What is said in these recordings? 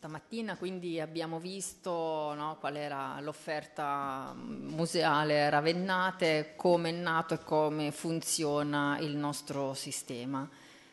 Stamattina quindi abbiamo visto no, qual era l'offerta museale Ravennate, come è nato e come funziona il nostro sistema.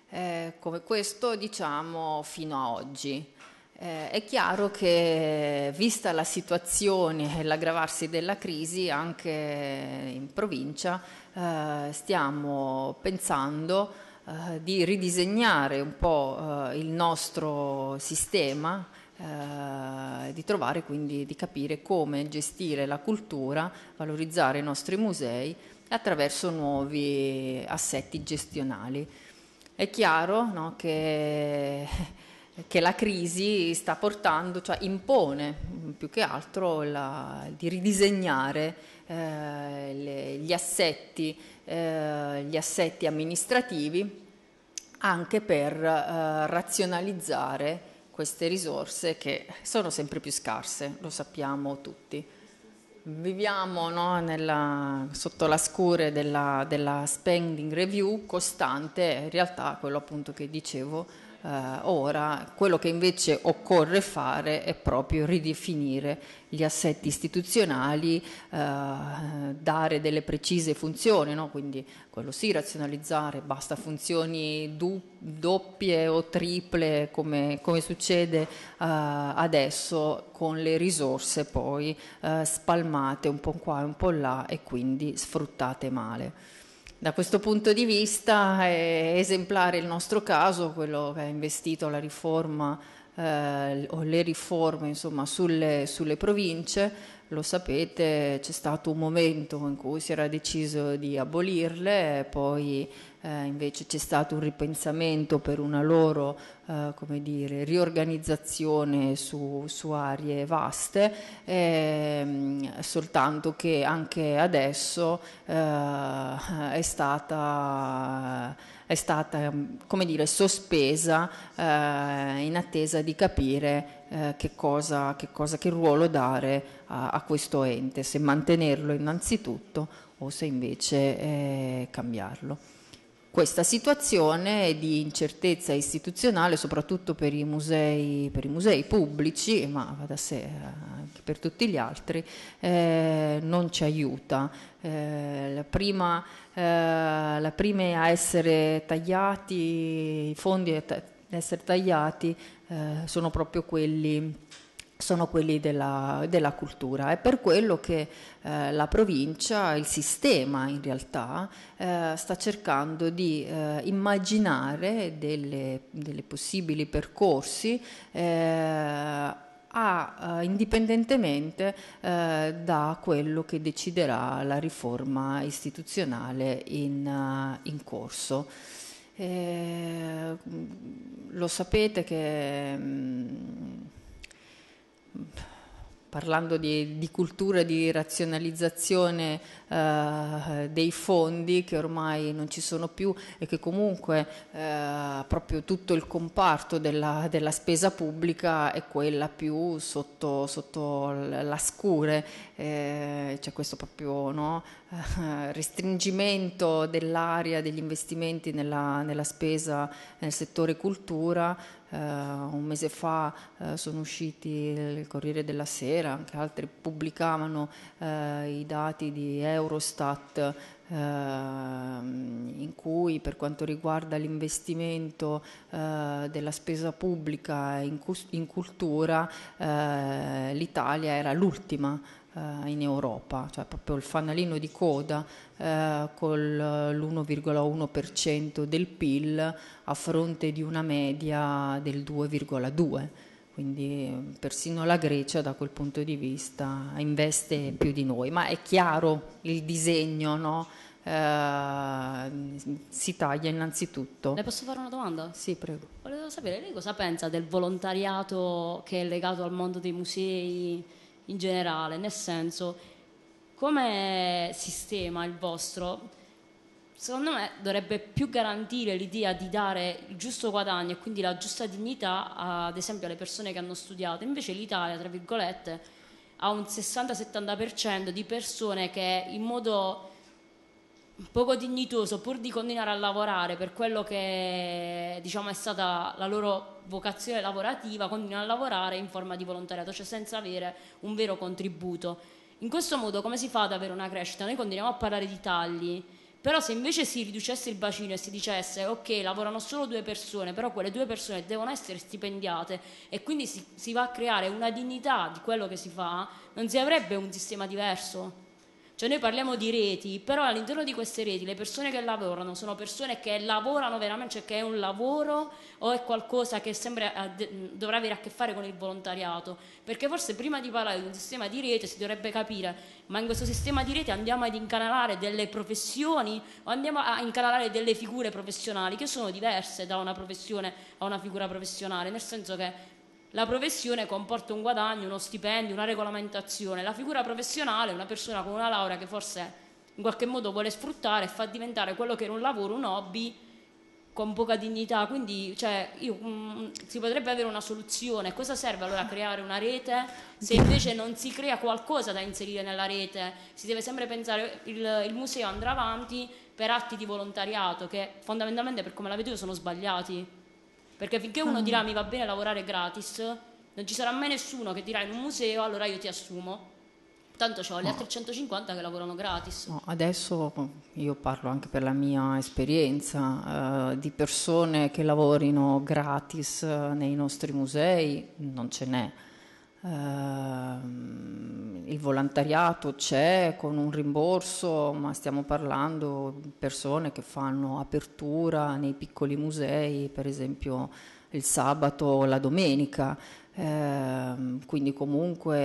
Eh, come questo diciamo fino a oggi. Eh, è chiaro che vista la situazione e l'aggravarsi della crisi anche in provincia eh, stiamo pensando eh, di ridisegnare un po' eh, il nostro sistema eh, di trovare quindi di capire come gestire la cultura, valorizzare i nostri musei attraverso nuovi assetti gestionali. È chiaro no, che, che, la crisi sta portando, cioè impone più che altro la, di ridisegnare eh, le, gli, assetti, eh, gli assetti amministrativi anche per eh, razionalizzare queste risorse che sono sempre più scarse, lo sappiamo tutti. Viviamo no, nella, sotto la scure della, della spending review costante, in realtà quello appunto che dicevo eh, ora, quello che invece occorre fare è proprio ridefinire gli assetti istituzionali, eh, dare delle precise funzioni, no? quindi quello sì, razionalizzare, basta funzioni du- doppie o triple come, come succede eh, adesso con le risorse poi eh, spalmate un po' qua e un po' là e quindi sfruttate male. Da questo punto di vista è esemplare il nostro caso, quello che ha investito la riforma eh, o le riforme insomma, sulle, sulle province, lo sapete c'è stato un momento in cui si era deciso di abolirle, poi eh, invece c'è stato un ripensamento per una loro eh, dire, riorganizzazione su, su, aree vaste, ehm, soltanto che anche adesso eh, è stata è stata mm, come dire, sospesa eh, in attesa di capire eh, che, cosa, che, cosa, che ruolo dare a, a, questo ente, se mantenerlo innanzitutto o se invece eh, cambiarlo questa situazione di incertezza istituzionale soprattutto per i musei, per i musei pubblici, ma va da sé eh, anche per tutti gli altri, eh, non ci aiuta. Eh, la, prima, eh, la prima a essere tagliati, i fondi a ta essere tagliati eh, sono proprio quelli sono quelli della, della, cultura. È per quello che eh, la provincia, il sistema in realtà, eh, sta cercando di eh, immaginare delle, delle, possibili percorsi eh, a, eh, indipendentemente eh, da quello che deciderà la riforma istituzionale in, in corso. lo sapete che... Mh, mm, parlando di, di cultura di razionalizzazione eh, dei fondi che ormai non ci sono più e che comunque eh, proprio tutto il comparto della, della, spesa pubblica è quella più sotto, sotto la scure, eh, c'è questo proprio no, eh, restringimento dell'area degli investimenti nella, nella, spesa nel settore cultura. Eh, un mese fa eh, sono usciti il Corriere della Sera, anche altri pubblicavano eh, i dati di Eurostat ehm, in cui per quanto riguarda l'investimento eh, della spesa pubblica in, in cultura eh, l'Italia era l'ultima eh, in Europa, cioè proprio il fanalino di coda eh, con eh, l'1,1% del PIL a fronte di una media del 2,2%. Quindi eh, persino la Grecia da quel punto di vista investe più di noi, ma è chiaro il disegno, no? eh, si taglia innanzitutto. Le posso fare una domanda? Sì, prego. Volevo sapere lei cosa pensa del volontariato che è legato al mondo dei musei, in generale, nel senso come sistema il vostro, secondo me dovrebbe più garantire l'idea di dare il giusto guadagno e quindi la giusta dignità a, ad esempio alle persone che hanno studiato, invece l'Italia, tra virgolette, ha un 60-70% di persone che in modo poco dignitoso pur di continuare a lavorare per quello che diciamo, è stata la loro vocazione lavorativa, continuano a lavorare in forma di volontariato, cioè senza avere un vero contributo. In questo modo come si fa ad avere una crescita? Noi continuiamo a parlare di tagli, però se invece si riducesse il bacino e si dicesse ok lavorano solo due persone, però quelle due persone devono essere stipendiate e quindi si, si va a creare una dignità di quello che si fa, non si avrebbe un sistema diverso? Cioè noi parliamo di reti, però all'interno di queste reti le persone che lavorano sono persone che lavorano veramente, cioè che è un lavoro o è qualcosa che sembra, eh, dovrà avere a che fare con il volontariato. Perché forse prima di parlare di un sistema di rete si dovrebbe capire, ma in questo sistema di rete andiamo ad incanalare delle professioni o andiamo a incanalare delle figure professionali che sono diverse da una professione a una figura professionale, nel senso che la professione comporta un guadagno, uno stipendio, una regolamentazione. La figura professionale è una persona con una laurea che forse in qualche modo vuole sfruttare e fa diventare quello che era un lavoro, un hobby con poca dignità, quindi cioè, io, mh, mm, si potrebbe avere una soluzione. Cosa serve allora creare una rete se invece non si crea qualcosa da inserire nella rete? Si deve sempre pensare, il, il museo andrà avanti per atti di volontariato che fondamentalmente per come la vedo io sono sbagliati. Perché finché uno dirà mi va bene lavorare gratis, non ci sarà mai nessuno che dirà in un museo allora io ti assumo. Tanto ho le altre 150 che lavorano gratis. adesso io parlo anche per la mia esperienza eh, di persone che lavorino gratis eh, nei nostri musei, non ce n'è. Ehm, il volontariato c'è con un rimborso, ma stiamo parlando di persone che fanno apertura nei piccoli musei, per esempio il sabato o la domenica, ehm, quindi comunque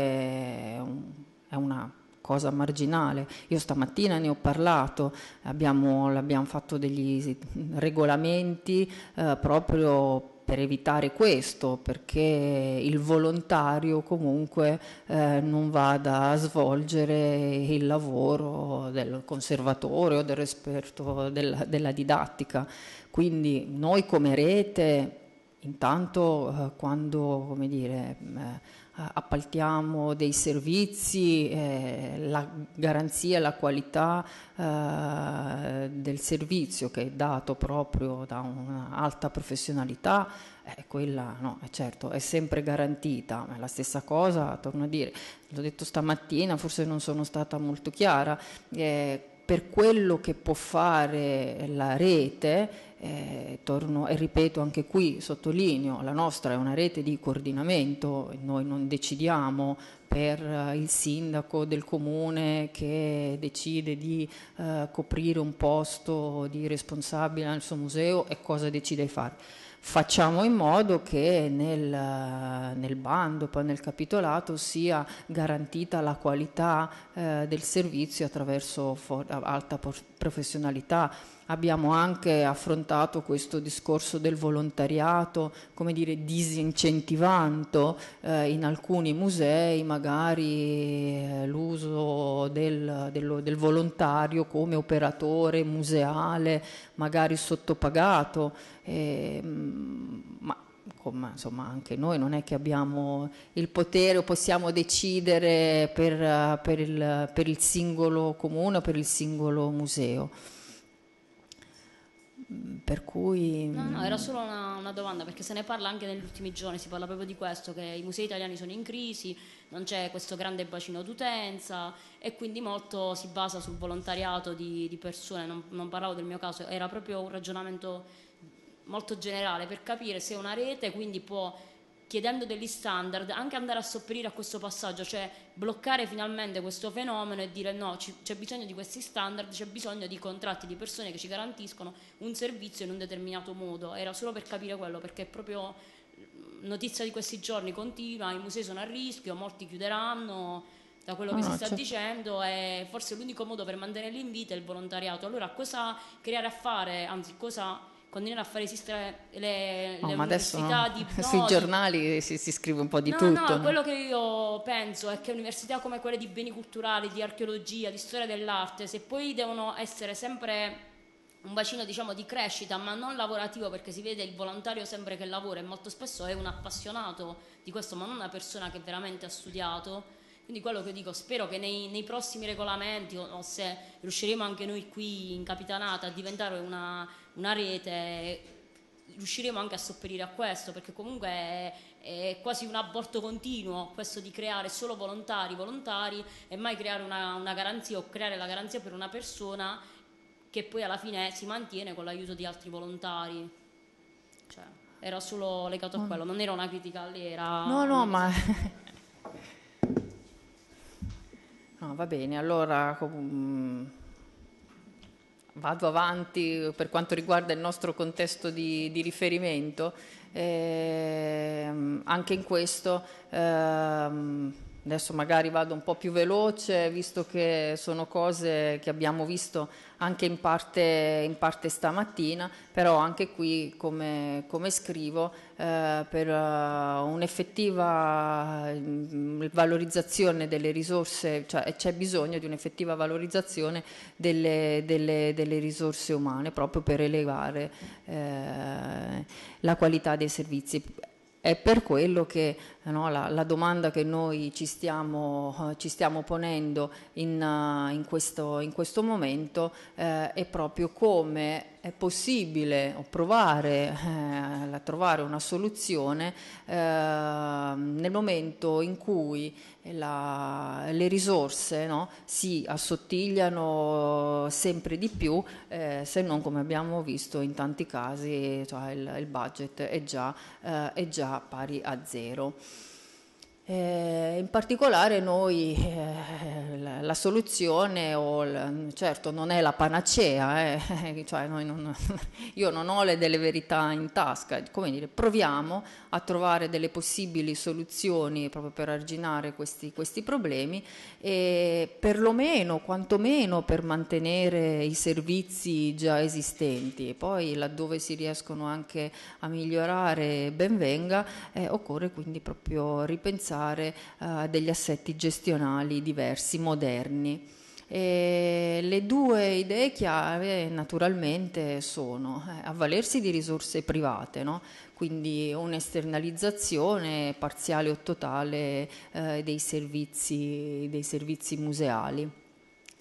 è una cosa marginale. Io stamattina ne ho parlato, abbiamo, abbiamo fatto degli regolamenti eh, proprio per evitare questo, perché il volontario comunque eh, non vada a svolgere il lavoro del conservatore o dell'esperto della, della didattica. Quindi noi come rete, intanto eh, quando, come dire, eh, eh, appaltiamo dei servizi, eh, la garanzia e la qualità eh, del servizio che è dato proprio da un'alta professionalità, eh, quella no, è certo, è sempre garantita, ma è la stessa cosa, torno a dire, l'ho detto stamattina, forse non sono stata molto chiara, eh, per quello che può fare la rete eh, torno e ripeto anche qui, sottolineo, la nostra è una rete di coordinamento, noi non decidiamo per eh, il sindaco del comune che decide di eh, coprire un posto di responsabile nel suo museo e cosa decide di fare. Facciamo in modo che nel, eh, nel bando, nel capitolato, sia garantita la qualità eh, del servizio attraverso alta professionalità abbiamo anche affrontato questo discorso del volontariato, come dire, disincentivando eh, in alcuni musei magari eh, l'uso del, del, del volontario come operatore museale, magari sottopagato. Eh, ma come insomma anche noi non è che abbiamo il potere o possiamo decidere per, per, il, per il singolo comune o per il singolo museo per cui... No, no, mm, era solo una, una, domanda perché se ne parla anche negli ultimi giorni, si parla proprio di questo, che i musei italiani sono in crisi, non c'è questo grande bacino d'utenza e quindi molto si basa sul volontariato di, di persone, non, non parlavo del mio caso, era proprio un ragionamento molto generale per capire se una rete quindi può chiedendo degli standard, anche andare a sopperire a questo passaggio, cioè bloccare finalmente questo fenomeno e dire no, ci, c'è bisogno di questi standard, c'è bisogno di contratti di persone che ci garantiscono un servizio in un determinato modo. Era solo per capire quello, perché è proprio mm, notizia di questi giorni continua, i musei sono a rischio, molti chiuderanno da quello che ah, si sta certo. dicendo è forse l'unico modo per mantenerli in vita è il volontariato. Allora cosa creare a fare, anzi cosa continuano a far esistere le, oh, le ma università no. di ipnosi. Sui giornali si, si, scrive un po' di no, tutto. No, quello che io penso è che università come quelle di beni culturali, di archeologia, di storia dell'arte, se poi devono essere sempre un bacino diciamo di crescita ma non lavorativo perché si vede il volontario sempre che lavora e molto spesso è un appassionato di questo ma non una persona che veramente ha studiato quindi quello che dico spero che nei, nei prossimi regolamenti o, o se riusciremo anche noi qui in Capitanata a diventare una una rete riusciremo anche a sopperire a questo, perché comunque è, è, quasi un aborto continuo questo di creare solo volontari, volontari e mai creare una, una, garanzia o creare la garanzia per una persona che poi alla fine si mantiene con l'aiuto di altri volontari. Cioè, era solo legato a oh. quello, non era una critica lì, No, no, ma... no, va bene, allora... Com- vado avanti per quanto riguarda il nostro contesto di, di riferimento, eh, anche in questo... Eh, Adesso magari vado un po' più veloce, visto che sono cose che abbiamo visto anche in parte, in parte stamattina, però anche qui, come, come scrivo, eh, per uh, un'effettiva mm, valorizzazione delle risorse, cioè eh, c'è bisogno di un'effettiva valorizzazione delle, delle, delle, risorse umane, proprio per elevare eh, la qualità dei servizi. È per quello che No, la, la, domanda che noi ci stiamo, eh, ci stiamo ponendo in, eh, in, questo, in, questo, momento eh, è proprio come è possibile provare eh, a trovare una soluzione eh, nel momento in cui la, le risorse no, si assottigliano sempre di più, eh, se non come abbiamo visto in tanti casi cioè il, il, budget è già, è già pari a zero. Eh, in particolare noi eh, la, la, soluzione, o l, certo non è la panacea, eh, cioè non, io non ho le, delle verità in tasca, come dire, proviamo a trovare delle possibili soluzioni proprio per arginare questi, questi problemi e perlomeno, quantomeno per mantenere i servizi già esistenti e poi laddove si riescono anche a migliorare ben venga, eh, occorre quindi proprio ripensare pensare eh, a degli assetti gestionali diversi, moderni. E le due idee chiave naturalmente sono eh, avvalersi di risorse private, no? quindi un'esternalizzazione parziale o totale eh, dei, servizi, dei servizi museali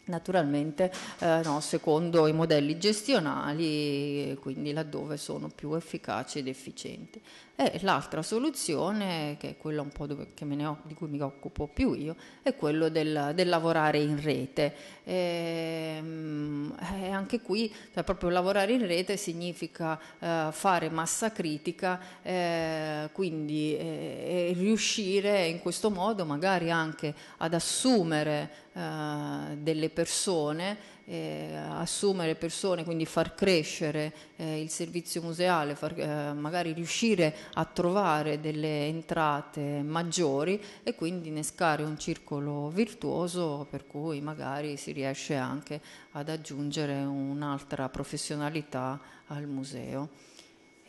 naturalmente eh, no, secondo i modelli gestionali, quindi laddove sono più efficaci ed efficienti. E l'altra soluzione, che è quella un po' dove, ho, di cui mi occupo più io, è quello del, del lavorare in rete. E, ehm, e anche qui, cioè, proprio lavorare in rete significa eh, fare massa critica, eh, quindi eh, riuscire in questo modo magari anche ad assumere eh, delle persone eh, assumere persone, quindi far crescere eh, il servizio museale, far, eh, magari riuscire a trovare delle entrate maggiori e quindi innescare un circolo virtuoso per cui magari si riesce anche ad aggiungere un'altra professionalità al museo.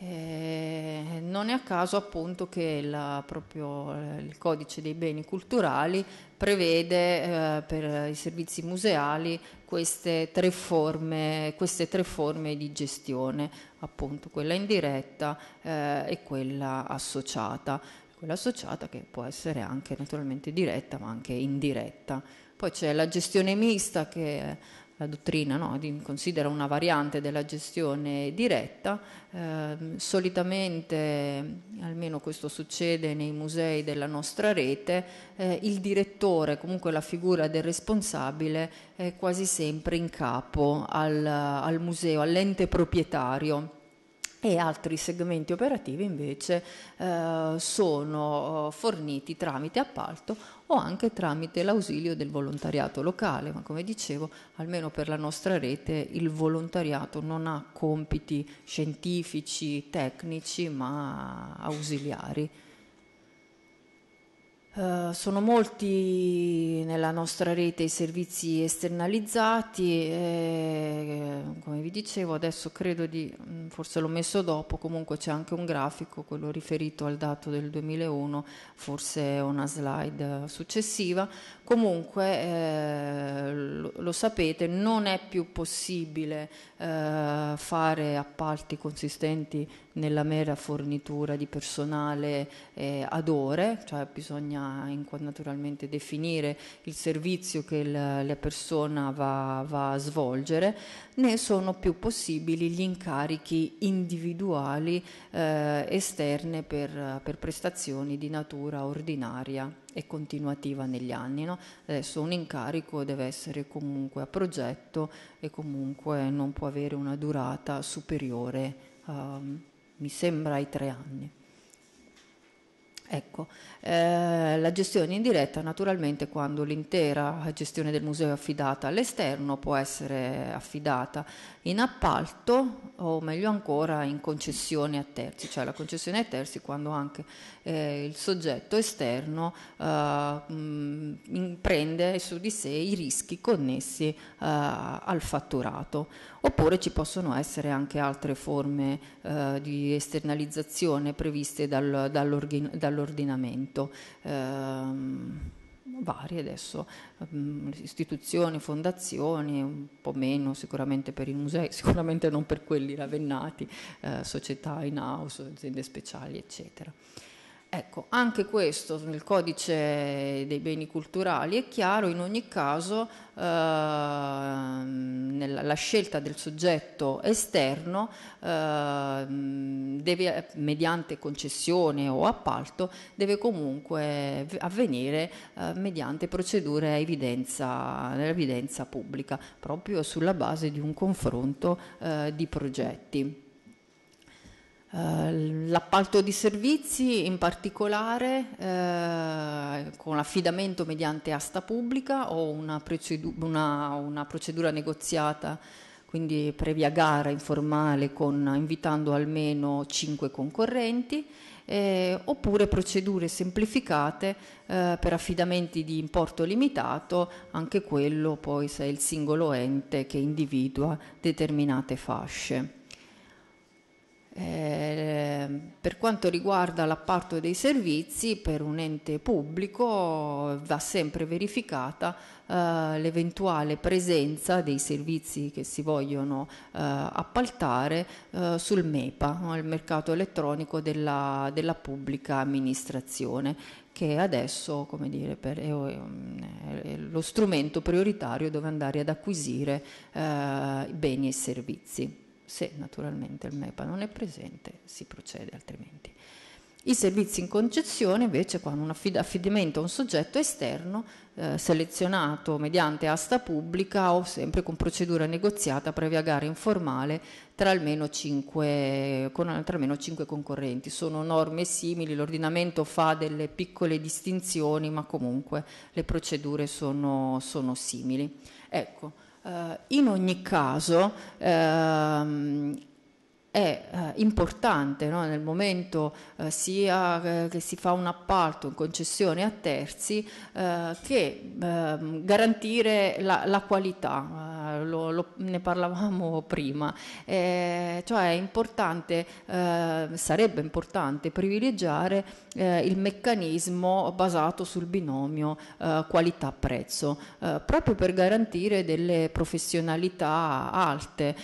Eh, non è a caso appunto che la, proprio, eh, il codice dei beni culturali prevede eh, per i servizi museali queste tre, forme, queste tre, forme, di gestione, appunto quella indiretta eh, e quella associata, quella associata che può essere anche naturalmente diretta ma anche indiretta. Poi c'è la gestione mista che la dottrina no, considera una variante della gestione diretta, eh, solitamente, almeno questo succede nei musei della nostra rete, eh, il direttore, comunque la figura del responsabile, è quasi sempre in capo al, al museo, all'ente proprietario e altri segmenti operativi invece eh, sono eh, forniti tramite appalto o anche tramite l'ausilio del volontariato locale, ma come dicevo, almeno per la nostra rete il volontariato non ha compiti scientifici, tecnici, ma ausiliari. Uh, sono molti nella nostra rete i servizi esternalizzati e, come vi dicevo adesso credo di, mm, forse l'ho messo dopo, comunque c'è anche un grafico, quello riferito al dato del 2001, forse una slide successiva, comunque eh, lo, lo, sapete non è più possibile eh, fare appalti consistenti nella mera fornitura di personale eh, ad ore, cioè bisogna naturalmente definire il servizio che la, la persona va, va, a svolgere, né sono più possibili gli incarichi individuali eh, esterne per, per prestazioni di natura ordinaria e continuativa negli anni. No? Adesso un incarico deve essere comunque a progetto e comunque non può avere una durata superiore. Um, mi sembra ai tre anni. Ecco, eh, la gestione indiretta naturalmente quando l'intera gestione del museo è affidata all'esterno può essere affidata in appalto o meglio ancora in concessione a terzi, cioè la concessione ai terzi quando anche eh, il soggetto esterno eh, prende su di sé i rischi connessi eh, al fatturato. Oppure ci possono essere anche altre forme eh, di esternalizzazione previste dal, dall'ordinamento. Ehm, varie adesso, ehm, istituzioni, fondazioni, un po' meno sicuramente per i musei, sicuramente non per quelli ravennati, eh, società in house, aziende speciali, eccetera. Ecco, anche questo nel codice dei beni culturali è chiaro, in ogni caso eh, nella, la scelta del soggetto esterno eh, deve, mediante concessione o appalto deve comunque avvenire eh, mediante procedure a evidenza, evidenza, pubblica, proprio sulla base di un confronto eh, di progetti. Eh, l'appalto di servizi in particolare uh, con affidamento mediante asta pubblica o una, procedu- una, una, procedura negoziata quindi previa gara informale con, invitando almeno 5 concorrenti eh, oppure procedure semplificate eh, per affidamenti di importo limitato, anche quello poi se è il singolo ente che individua determinate fasce. Eh, per quanto riguarda l'apparto dei servizi, per un ente pubblico va sempre verificata eh, l'eventuale presenza dei servizi che si vogliono eh, appaltare eh, sul MEPA, no? il mercato elettronico della, della pubblica amministrazione che adesso dire, per, è, è, lo strumento prioritario dove andare ad acquisire eh, i beni e i servizi. Se naturalmente il MEPA non è presente, si procede altrimenti. I servizi in concessione invece quando un affidamento a un soggetto esterno eh, selezionato mediante asta pubblica o sempre con procedura negoziata previa gara informale tra almeno 5, con, tra almeno 5 concorrenti. Sono norme simili, l'ordinamento fa delle piccole distinzioni ma comunque le procedure sono, sono simili. Ecco, eh, in ogni caso ehm, è eh, importante no? nel momento eh, sia eh, che si fa un appalto in concessione a terzi eh, che ehm, garantire la, la qualità, eh, lo, lo, ne parlavamo prima, eh, cioè è importante, sarebbe importante privilegiare il meccanismo basato sul binomio qualità-prezzo, proprio per garantire delle professionalità alte,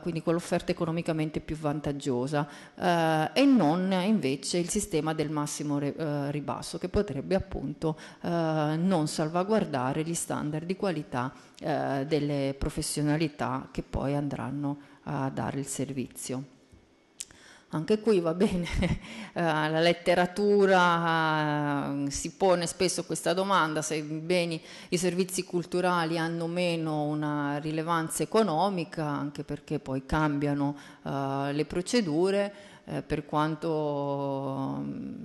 quindi con l'offerta economicamente sicuramente più vantaggiosa eh, e non invece il sistema del massimo re, eh, ribasso che potrebbe appunto eh, non salvaguardare gli standard di qualità eh, delle professionalità che poi andranno a dare il servizio. Anche qui va bene, eh, la letteratura eh, si pone spesso questa domanda, se beni, i servizi culturali hanno meno una rilevanza economica, anche perché poi cambiano eh, le procedure, eh, per quanto mm,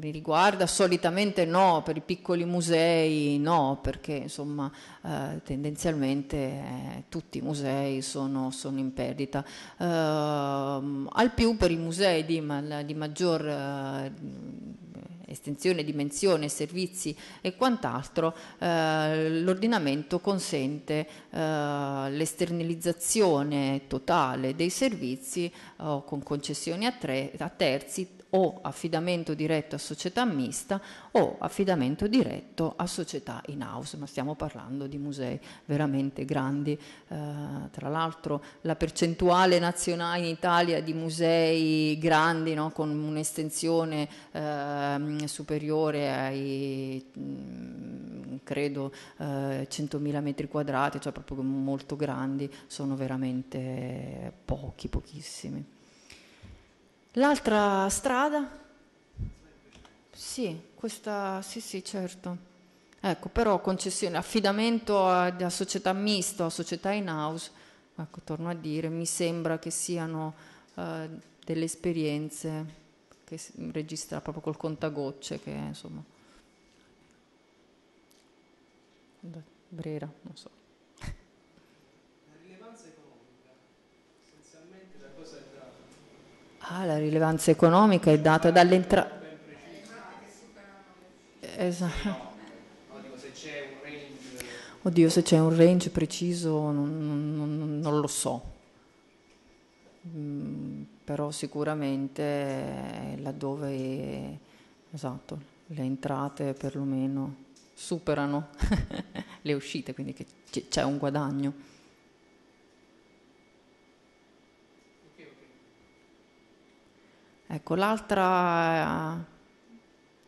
mi riguarda, solitamente no, per i piccoli musei no, perché insomma eh, tendenzialmente eh, tutti i musei sono, sono in perdita. Ehm, al più per i musei di, di maggior eh, estensione, dimensione, servizi e quant'altro, eh, l'ordinamento consente eh, l'esternalizzazione totale dei servizi eh, con concessioni a, tre, a terzi o affidamento diretto a società mista o affidamento diretto a società in house, ma stiamo parlando di musei veramente grandi. Eh, tra l'altro la percentuale nazionale in Italia di musei grandi no, con un'estensione eh, superiore ai mm, credo eh, 100.000 metri quadrati, cioè proprio molto grandi, sono veramente pochi, pochissimi. L'altra strada? Sì, questa sì, sì, certo. Ecco, però concessione, affidamento a, a società mista, a società in house, ecco, torno a dire, mi sembra che siano eh, delle esperienze che registra proprio col contagocce che insomma Brera, non so. Ah, la rilevanza economica è data dall'entrata. Esatto. Oddio, se c'è un range preciso non, non, non lo so, mm, però sicuramente laddove esatto, le entrate perlomeno superano le uscite, quindi c'è un guadagno. Ecco, l'altra eh,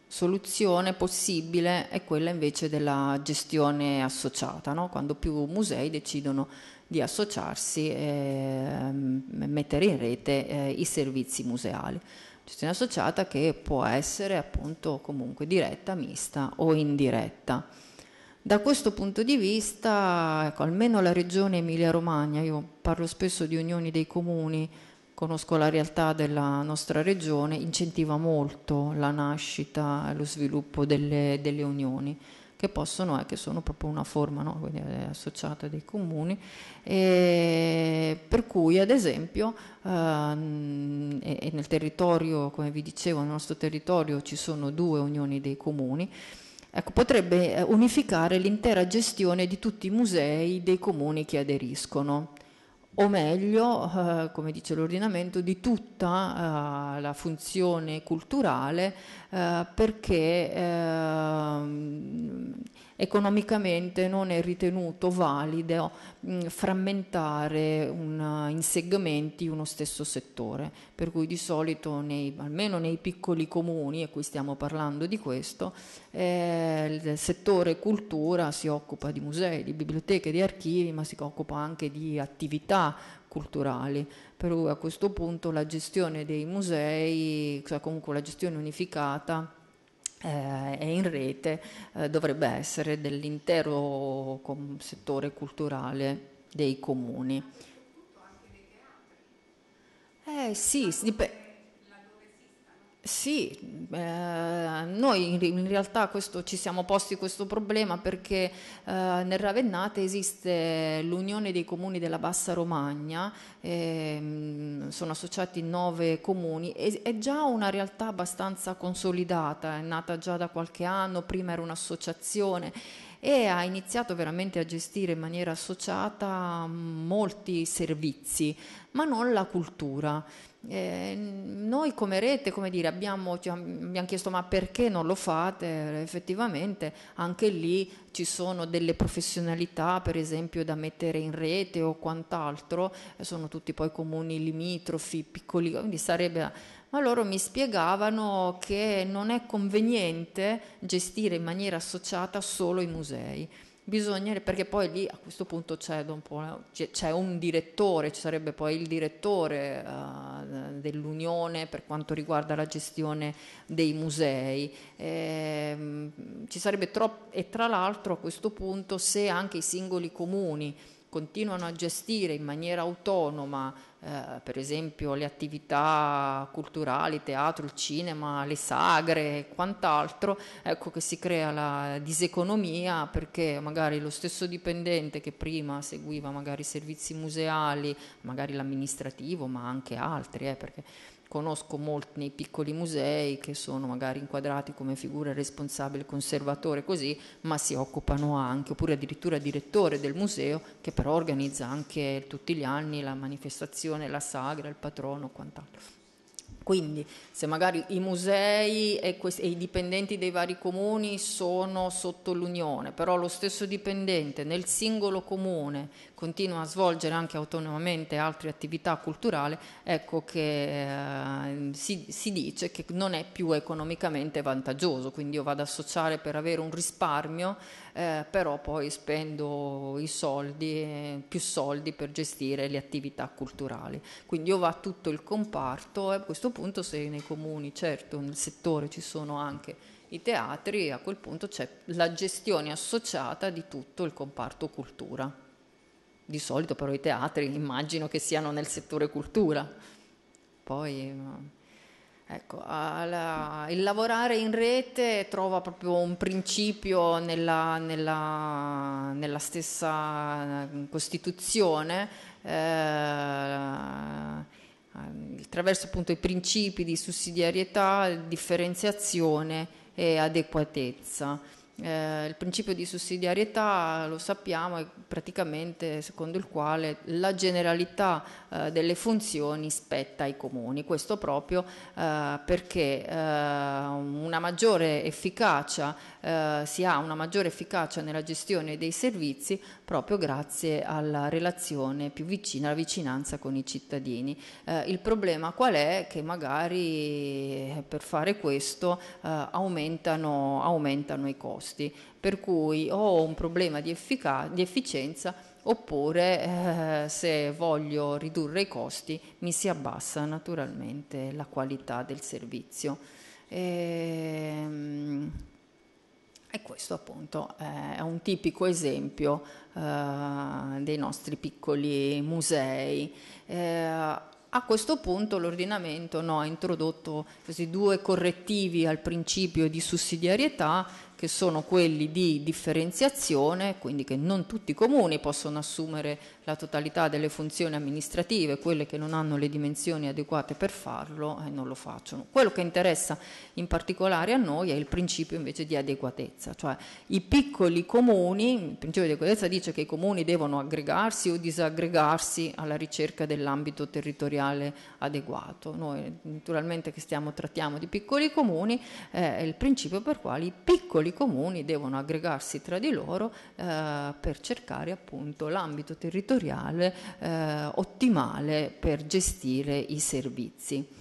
soluzione possibile è quella invece della gestione associata, no? quando più musei decidono di associarsi e mm, mettere in rete eh, i servizi museali. Gestione associata che può essere appunto comunque diretta, mista o indiretta. Da questo punto di vista, ecco, almeno la regione Emilia-Romagna, io parlo spesso di unioni dei comuni, conosco la realtà della nostra regione, incentiva molto la nascita e lo sviluppo delle, delle unioni che possono, eh, che sono proprio una forma no? Quindi, eh, associata dei comuni, e per cui ad esempio eh, nel territorio, come vi dicevo, nel nostro territorio ci sono due unioni dei comuni, ecco, potrebbe eh, unificare l'intera gestione di tutti i musei dei comuni che aderiscono o meglio, eh, come dice l'ordinamento, di tutta eh, la funzione culturale eh, perché ehm, economicamente non è ritenuto valido frammentare una, uh, in segmenti uno stesso settore, per cui di solito nei, almeno nei piccoli comuni, e qui stiamo parlando di questo, eh, il settore cultura si occupa di musei, di biblioteche, di archivi, ma si occupa anche di attività culturali, per cui a questo punto la gestione dei musei, cioè comunque la gestione unificata, eh, è in rete eh, dovrebbe essere dell'intero com- settore culturale dei comuni. Eh, sì, dipende. Sì, eh, noi in realtà questo, ci siamo posti questo problema perché eh, nel Ravennate esiste l'Unione dei Comuni della Bassa Romagna, eh, sono associati nove comuni, e, è già una realtà abbastanza consolidata, è nata già da qualche anno, prima era un'associazione e ha iniziato veramente a gestire in maniera associata molti servizi, ma non la cultura. Eh, noi come rete come dire, abbiamo, cioè, abbiamo, chiesto ma perché non lo fate? Effettivamente anche lì ci sono delle professionalità per esempio da mettere in rete o quant'altro, eh, sono tutti poi comuni limitrofi, piccoli, quindi sarebbe... Ma loro mi spiegavano che non è conveniente gestire in maniera associata solo i musei bisogna, perché poi lì a questo punto c'è un, c'è un direttore, ci sarebbe poi il direttore uh, dell'Unione per quanto riguarda la gestione dei musei, e, ehm, ci sarebbe troppo, e tra l'altro a questo punto se anche i singoli comuni continuano a gestire in maniera autonoma eh, per esempio le attività culturali, il teatro, il cinema, le sagre e quant'altro, ecco che si crea la diseconomia perché magari lo stesso dipendente che prima seguiva magari i servizi museali, magari l'amministrativo, ma anche altri, eh, perché conosco molti piccoli musei che sono magari inquadrati come figura responsabile, conservatore, così, ma si occupano anche, oppure addirittura direttore del museo, che però organizza anche tutti gli anni la manifestazione, la sagra, il patrono, quant'altro. Quindi se magari i musei e, questi, e, i dipendenti dei vari comuni sono sotto l'unione, però lo stesso dipendente nel singolo comune continua a svolgere anche autonomamente altre attività culturali, ecco che eh, si, si, dice che non è più economicamente vantaggioso, quindi io vado ad associare per avere un risparmio, eh, però poi spendo i soldi, eh, più soldi per gestire le attività culturali. Quindi io va tutto il comparto e a questo punto se nei comuni, certo, nel settore ci sono anche i teatri a quel punto c'è la gestione associata di tutto il comparto cultura. Di solito però i teatri immagino che siano nel settore cultura. Poi eh, ecco, alla, il lavorare in rete trova proprio un principio nella, nella, nella stessa eh, Costituzione. Eh, Ehm, attraverso appunto i principi di sussidiarietà, differenziazione e adeguatezza. Eh, il principio di sussidiarietà, lo sappiamo, è praticamente secondo il quale la generalità eh, delle funzioni spetta ai comuni, questo proprio eh, perché eh, una maggiore efficacia, eh, si ha una maggiore efficacia nella gestione dei servizi proprio grazie alla relazione più vicina, alla vicinanza con i cittadini. Eh, il problema qual è? Che magari eh, per fare questo eh, aumentano, aumentano, i costi, per cui ho un problema di, effic- di efficienza oppure eh, se voglio ridurre i costi mi si abbassa naturalmente la qualità del servizio. Ehm... E questo appunto è un tipico esempio eh, dei nostri piccoli musei. Eh, a questo punto l'ordinamento no, ha introdotto questi due correttivi al principio di sussidiarietà che sono quelli di differenziazione, quindi che non tutti i comuni possono assumere la totalità delle funzioni amministrative, quelle che non hanno le dimensioni adeguate per farlo e eh, non lo facciano. Quello che interessa in particolare a noi è il principio invece di adeguatezza, cioè i piccoli comuni, il principio di adeguatezza dice che i comuni devono aggregarsi o disaggregarsi alla ricerca dell'ambito territoriale adeguato. Noi naturalmente che stiamo, trattiamo di piccoli comuni, eh, è il principio per quale i piccoli i comuni devono aggregarsi tra di loro eh, per cercare appunto l'ambito territoriale eh, ottimale per gestire i servizi.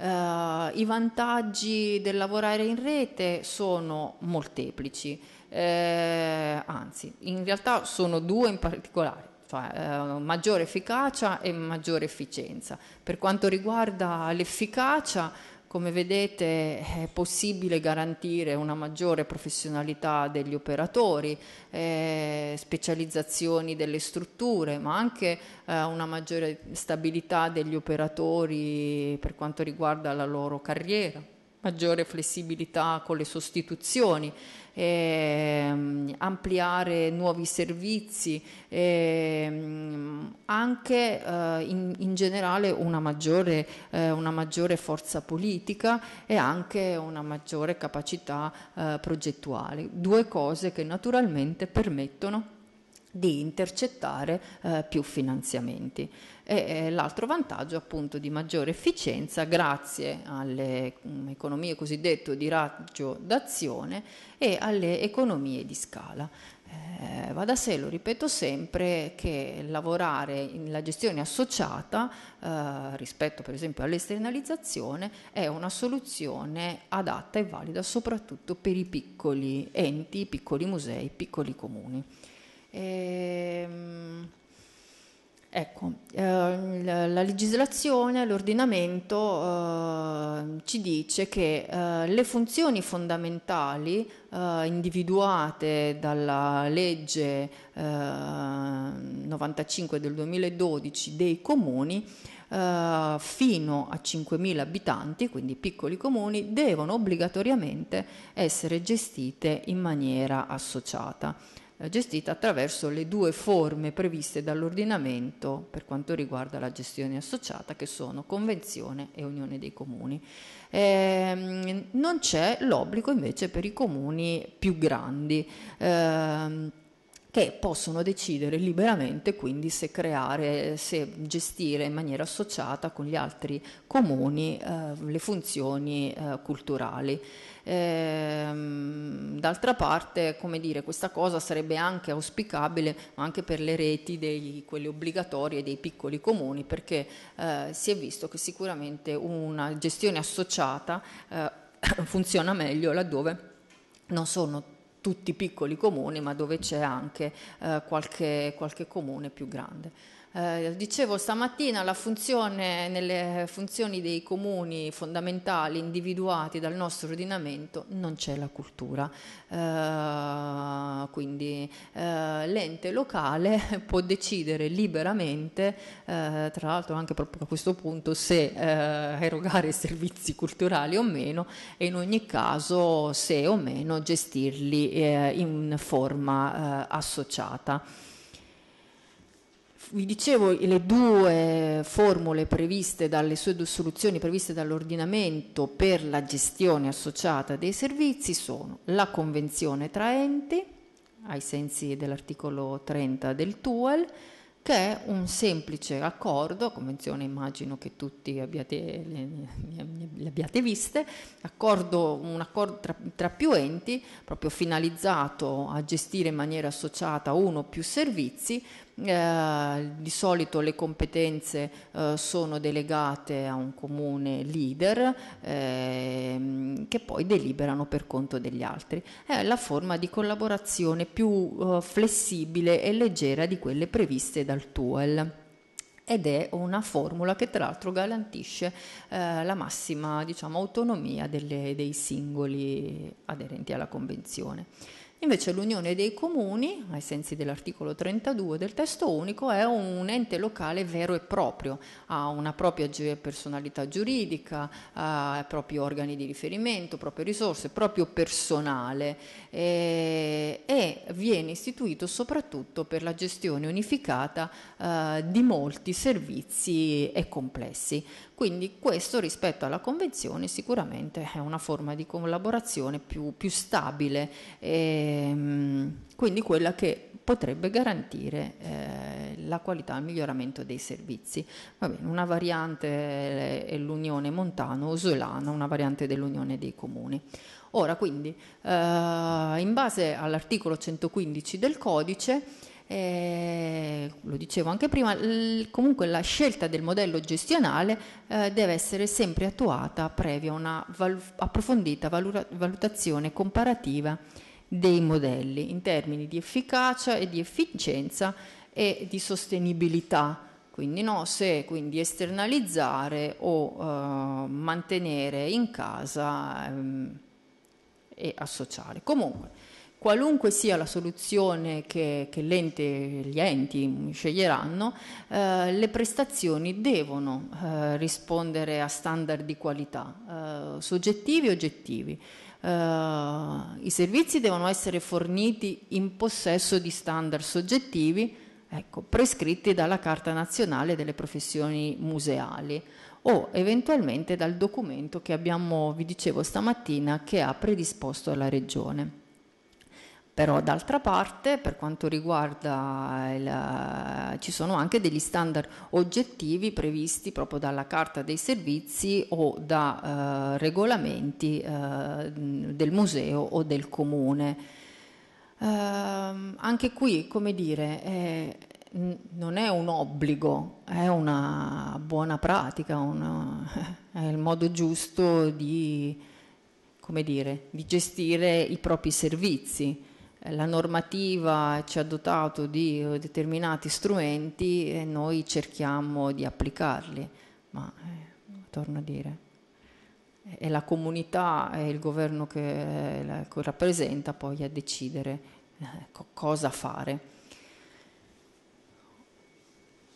Uh, I vantaggi del lavorare in rete sono molteplici, eh, anzi in realtà sono due in particolare. Cioè, eh, maggiore efficacia e maggiore efficienza. Per quanto riguarda l'efficacia, come vedete è possibile garantire una maggiore professionalità degli operatori, eh, specializzazioni delle strutture, ma anche eh, una maggiore stabilità degli operatori per quanto riguarda la loro carriera maggiore flessibilità con le sostituzioni, ehm, ampliare nuovi servizi, ehm, anche eh, in, in, generale una maggiore, eh, una maggiore, forza politica e anche una maggiore capacità eh, progettuale, due cose che naturalmente permettono di intercettare eh, più finanziamenti. E, eh, l'altro vantaggio appunto di maggiore efficienza grazie alle mh, mm, economie cosiddette di raggio d'azione e alle economie di scala. Eh, va da sé, lo ripeto sempre, che lavorare nella gestione associata eh, rispetto per esempio all'esternalizzazione è una soluzione adatta e valida soprattutto per i piccoli enti, i piccoli musei, i piccoli comuni. Ehm, ecco, eh, la, legislazione, l'ordinamento eh, ci dice che eh, le funzioni fondamentali eh, individuate dalla legge 95 ehm, del 2012 dei comuni Uh, fino a 5.000 abitanti, quindi piccoli comuni, devono obbligatoriamente essere gestite in maniera associata. Eh, gestita attraverso le due forme previste dall'ordinamento per quanto riguarda la gestione associata, che sono convenzione e unione dei comuni. Eh, non c'è l'obbligo invece per i comuni più grandi. Eh, che possono decidere liberamente quindi se creare, se gestire in maniera associata con gli altri comuni eh, le funzioni eh, culturali. Ehm, d'altra parte, come dire, questa cosa sarebbe anche auspicabile anche per le reti dei quelli obbligatori e dei piccoli comuni, perché eh, si è visto che sicuramente una gestione associata eh, funziona meglio laddove non sono tutti piccoli comuni, ma dove c'è anche eh, qualche, qualche comune più grande. Eh, dicevo stamattina la funzione, nelle funzioni dei comuni fondamentali individuati dal nostro ordinamento non c'è la cultura, eh, quindi eh, l'ente locale può decidere liberamente, eh, tra l'altro anche proprio a questo punto, se eh, erogare servizi culturali o meno e in ogni caso se o meno gestirli eh, in forma associata. Vi dicevo le due formule previste dalle sue due soluzioni previste dall'ordinamento per la gestione associata dei servizi sono la convenzione tra enti, ai sensi dell'articolo 30 del TUEL, che è un semplice accordo, convenzione immagino che tutti abbiate, le, le, le abbiate viste, accordo, un accordo tra, tra, più enti, proprio finalizzato a gestire in maniera associata uno o più servizi, eh, di solito le competenze eh, sono delegate a un comune leader eh, che poi deliberano per conto degli altri. È la forma di collaborazione più eh, flessibile e leggera di quelle previste dal TUEL ed è una formula che tra l'altro garantisce eh, la massima diciamo, autonomia delle, dei singoli aderenti alla Convenzione. Invece l'Unione dei Comuni, ai sensi dell'articolo 32 del testo unico, è un ente locale vero e proprio, ha una propria personalità giuridica, ha propri organi di riferimento, proprie risorse, proprio personale e, e viene istituito soprattutto per la gestione unificata eh, di molti servizi e complessi. Quindi questo rispetto alla Convenzione sicuramente è una forma di collaborazione più, più stabile. E, Ehm, quindi quella che potrebbe garantire eh, la qualità e il miglioramento dei servizi. Bene, una variante è l'Unione Montano-Usolana, una variante dell'Unione dei Comuni. Ora quindi, eh, in base all'articolo 115 del codice, eh, lo dicevo anche prima, comunque la scelta del modello gestionale eh, deve essere sempre attuata previa una val approfondita valutazione comparativa dei modelli in termini di efficacia e di efficienza e di sostenibilità. Quindi no, se quindi esternalizzare o eh, mantenere in casa ehm, e associare. Comunque, qualunque sia la soluzione che, che l'ente, gli enti sceglieranno, eh, le prestazioni devono eh, rispondere a standard di qualità, eh, soggettivi e oggettivi. Eh, i servizi devono essere forniti in possesso di standard soggettivi ecco, prescritti dalla Carta Nazionale delle Professioni Museali o eventualmente dal documento che abbiamo, vi dicevo stamattina, che ha predisposto la Regione. Però d'altra parte per quanto riguarda il, ci sono anche degli standard oggettivi previsti proprio dalla Carta dei Servizi o da eh, regolamenti eh, del museo o del comune. Eh, anche qui, come dire, è, non è un obbligo, è una buona pratica, una, è il modo giusto di, dire, di gestire i propri servizi eh, la normativa ci ha dotato di eh, determinati strumenti e noi cerchiamo di applicarli, ma eh, torno a dire, è la comunità e il governo che, eh, che rappresenta poi a decidere eh, cosa fare.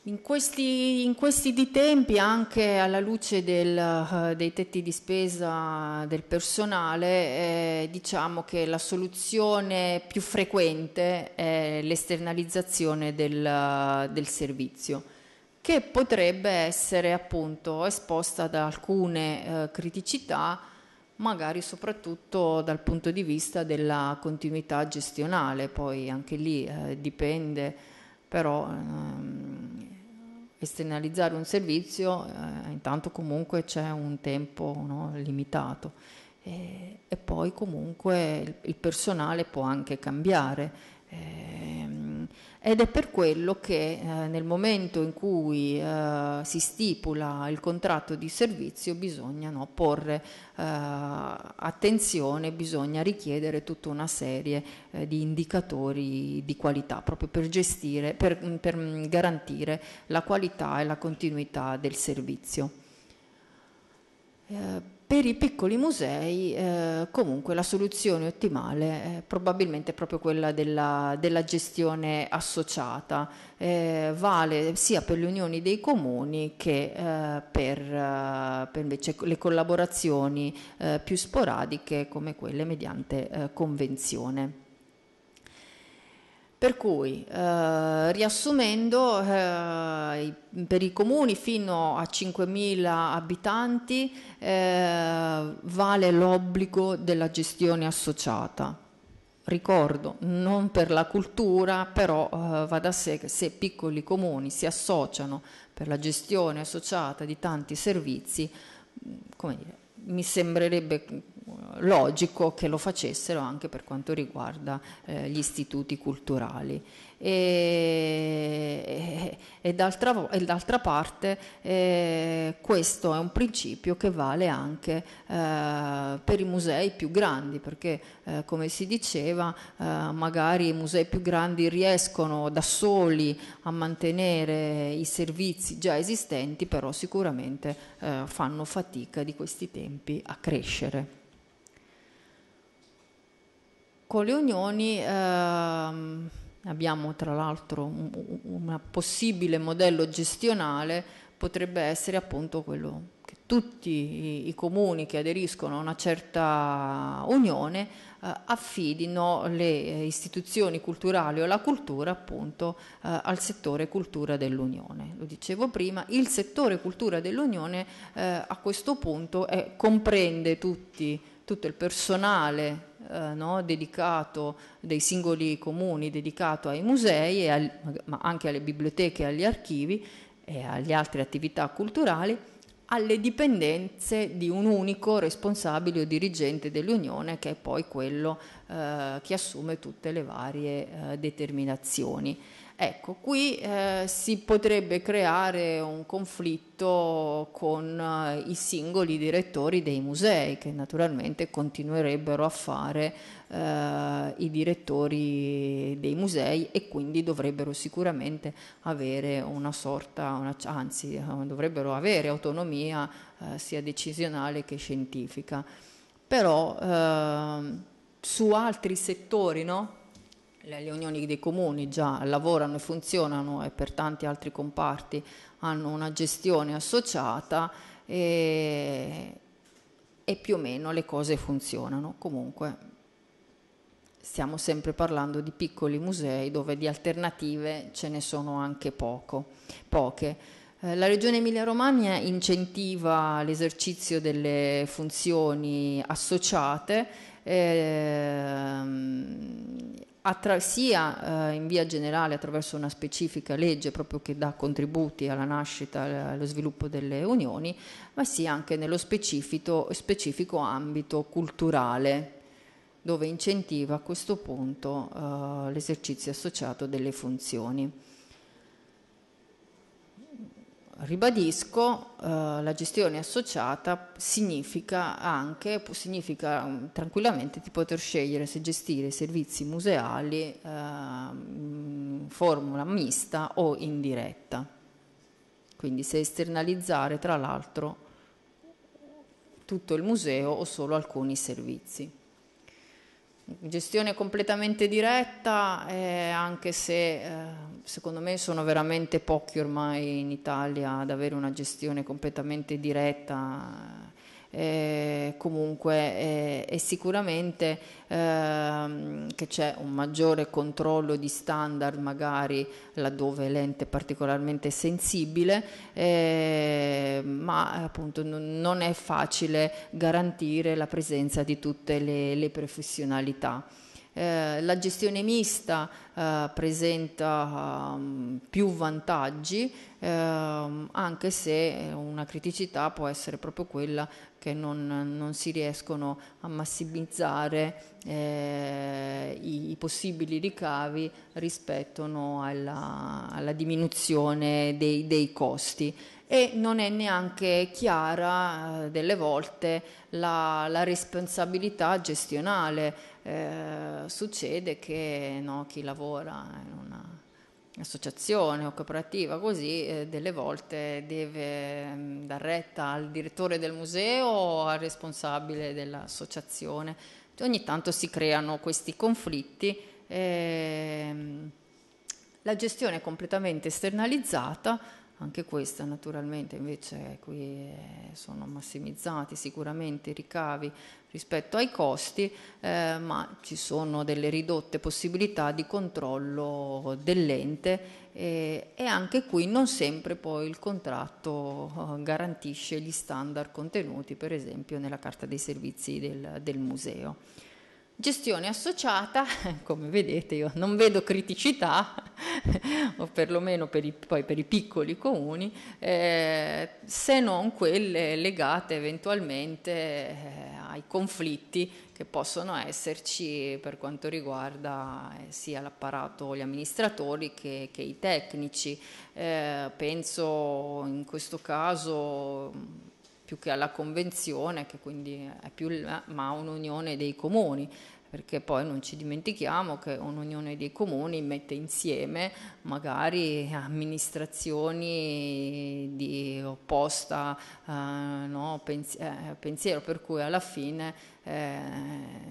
In questi, in questi di tempi, anche alla luce del, eh, dei tetti di spesa del personale, eh, diciamo che la soluzione più frequente è l'esternalizzazione del, del servizio, che potrebbe essere appunto esposta da alcune eh, criticità, magari soprattutto dal punto di vista della continuità gestionale, poi anche lì eh, dipende però ehm, esternalizzare un servizio, eh, intanto comunque c'è un tempo no, limitato e, e, poi comunque il, il, personale può anche cambiare. Eh, ed è per quello che eh, nel momento in cui eh, si stipula il contratto di servizio bisogna no, porre eh, attenzione, bisogna richiedere tutta una serie eh, di indicatori di qualità proprio per gestire, per, mm, per mm, garantire la qualità e la continuità del servizio. Eh, per i piccoli musei eh, comunque la soluzione ottimale è probabilmente proprio quella della, della gestione associata, eh, vale sia per le unioni dei comuni che eh, per, eh, per, invece le collaborazioni eh, più sporadiche come quelle mediante eh, convenzione. Per cui, eh, riassumendo, eh, per i comuni fino a 5.000 abitanti eh, vale l'obbligo della gestione associata. Ricordo, non per la cultura, però eh, va da sé che se piccoli comuni si associano per la gestione associata di tanti servizi, mm, come dire, mi sembrerebbe logico che lo facessero anche per quanto riguarda eh, gli istituti culturali. E, e, d'altra, e d'altra, parte eh, questo è un principio che vale anche eh, per i musei più grandi, perché eh, come si diceva eh, magari i musei più grandi riescono da soli a mantenere i servizi già esistenti, però sicuramente eh, fanno fatica di questi tempi a crescere con le unioni ehm, abbiamo tra l'altro un, un possibile modello gestionale, potrebbe essere appunto quello che tutti i, i comuni che aderiscono a una certa unione eh, affidino le istituzioni culturali o la cultura appunto eh, al settore cultura dell'Unione. Lo dicevo prima, il settore cultura dell'Unione eh, a questo punto comprende tutti, tutto il personale eh, no, dedicato dei singoli comuni dedicato ai musei, al, ma anche alle biblioteche, agli archivi e alle altre attività culturali, alle dipendenze di un unico responsabile o dirigente dell'Unione che è poi quello eh, che assume tutte le varie eh, determinazioni. Ecco, qui eh, si potrebbe creare un conflitto con eh, i singoli direttori dei musei che naturalmente continuerebbero a fare eh, i direttori dei musei e quindi dovrebbero sicuramente avere una sorta, una, anzi eh, dovrebbero avere autonomia eh, sia decisionale che scientifica. Però ehm, su altri settori, no? le, unioni dei comuni già lavorano e funzionano e per tanti altri comparti hanno una gestione associata e, e più o meno le cose funzionano. Comunque stiamo sempre parlando di piccoli musei dove di alternative ce ne sono anche poco, poche. Eh, la Regione Emilia-Romagna incentiva l'esercizio delle funzioni associate ehm, attra- sia eh, in via generale attraverso una specifica legge proprio che dà contributi alla nascita e allo sviluppo delle unioni, ma sia anche nello specifico ambito culturale dove incentiva a questo punto eh, l'esercizio associato delle funzioni ribadisco, eh, la gestione associata significa anche, significa mm, tranquillamente di poter scegliere se gestire i servizi museali eh, in formula mista o indiretta. Quindi se esternalizzare tra l'altro tutto il museo o solo alcuni servizi gestione completamente diretta, eh, anche se eh, secondo me sono veramente pochi ormai in Italia ad avere una gestione completamente diretta eh, comunque eh, è sicuramente eh, che c'è un maggiore controllo di standard magari laddove l'ente è particolarmente sensibile, eh, ma appunto non è facile garantire la presenza di tutte le, le professionalità. Eh, la gestione mista eh, presenta um, più vantaggi, ehm, anche se una criticità può essere proprio quella che non, non si riescono a massimizzare eh, i, i, possibili ricavi rispetto no, alla, alla, diminuzione dei, dei costi e non è neanche chiara eh, delle volte la, la responsabilità gestionale. Eh, succede che no, chi lavora in un'associazione o cooperativa così eh, delle volte deve mm, dar retta al direttore del museo o al responsabile dell'associazione ogni tanto si creano questi conflitti ehm, la gestione è completamente esternalizzata anche questa naturalmente invece qui eh, sono massimizzati sicuramente i ricavi rispetto ai costi, eh, ma ci sono delle ridotte possibilità di controllo dell'ente eh, e anche qui non sempre poi il contratto eh, garantisce gli standard contenuti per esempio nella carta dei servizi del, del museo. Gestione associata, come vedete io non vedo criticità, o perlomeno per i, poi per i piccoli comuni, eh, se non quelle legate eventualmente eh, ai conflitti che possono esserci per quanto riguarda eh, sia l'apparato, gli amministratori che, che i tecnici. Eh, penso in questo caso più che alla convenzione, che quindi è più ma un'unione dei comuni perché poi non ci dimentichiamo che un'unione dei comuni mette insieme magari amministrazioni di opposta eh, no, pensi- eh, pensiero, per cui alla fine eh,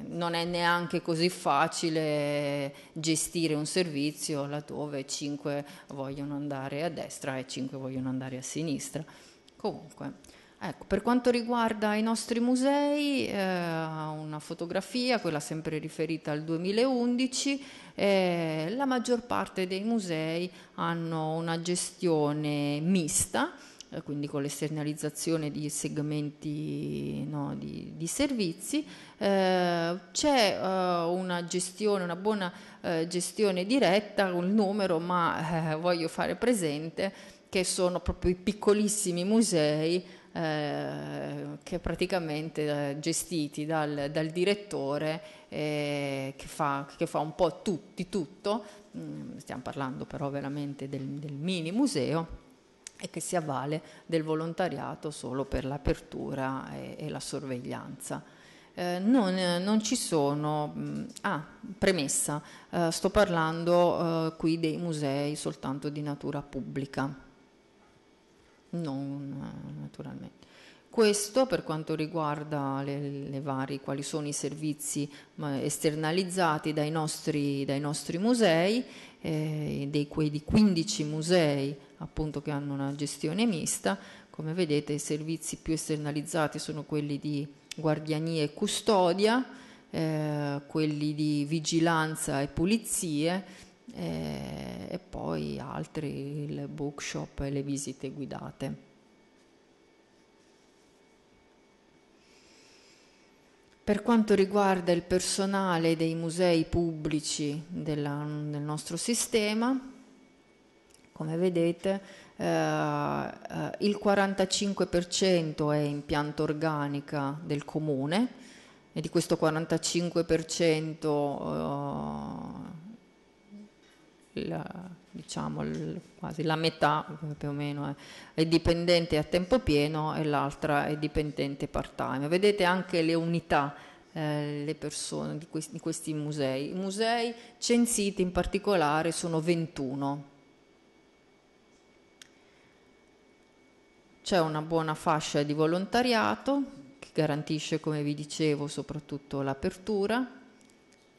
non è neanche così facile gestire un servizio laddove 5 vogliono andare a destra e 5 vogliono andare a sinistra. Comunque, Ecco, per quanto riguarda i nostri musei, eh, una fotografia, quella sempre riferita al 2011, eh, la maggior parte dei musei hanno una gestione mista, eh, quindi con l'esternalizzazione di segmenti no, di, di, servizi, eh, c'è eh, una gestione, una buona eh, gestione diretta un numero, ma voglio fare presente che sono proprio i piccolissimi musei eh, che praticamente eh, gestiti dal, dal direttore eh, che, fa, che, fa, un po' tu, di tutto, mm, stiamo parlando però veramente del, del mini museo e che si avvale del volontariato solo per l'apertura e, e la sorveglianza. Eh, non, non, ci sono, mm, ah, premessa, eh, sto parlando eh, qui dei musei soltanto di natura pubblica non eh, naturalmente. Questo per quanto riguarda le, le vari, quali sono i servizi esternalizzati dai nostri, dai nostri musei, eh, dei quei 15 musei appunto che hanno una gestione mista, come vedete i servizi più esternalizzati sono quelli di guardiania e custodia, eh, quelli di vigilanza e pulizie, e, eh, e poi altri, il bookshop e le visite guidate. Per quanto riguarda il personale dei musei pubblici della, del nostro sistema, come vedete eh, eh il 45% è impianto organica del comune e di questo 45% eh, la, diciamo il, quasi la metà più o meno è, è dipendente a tempo pieno e l'altra è dipendente part time. Vedete anche le unità eh, le persone di questi, di questi musei. I musei censiti in particolare sono 21. C'è una buona fascia di volontariato che garantisce, come vi dicevo, soprattutto l'apertura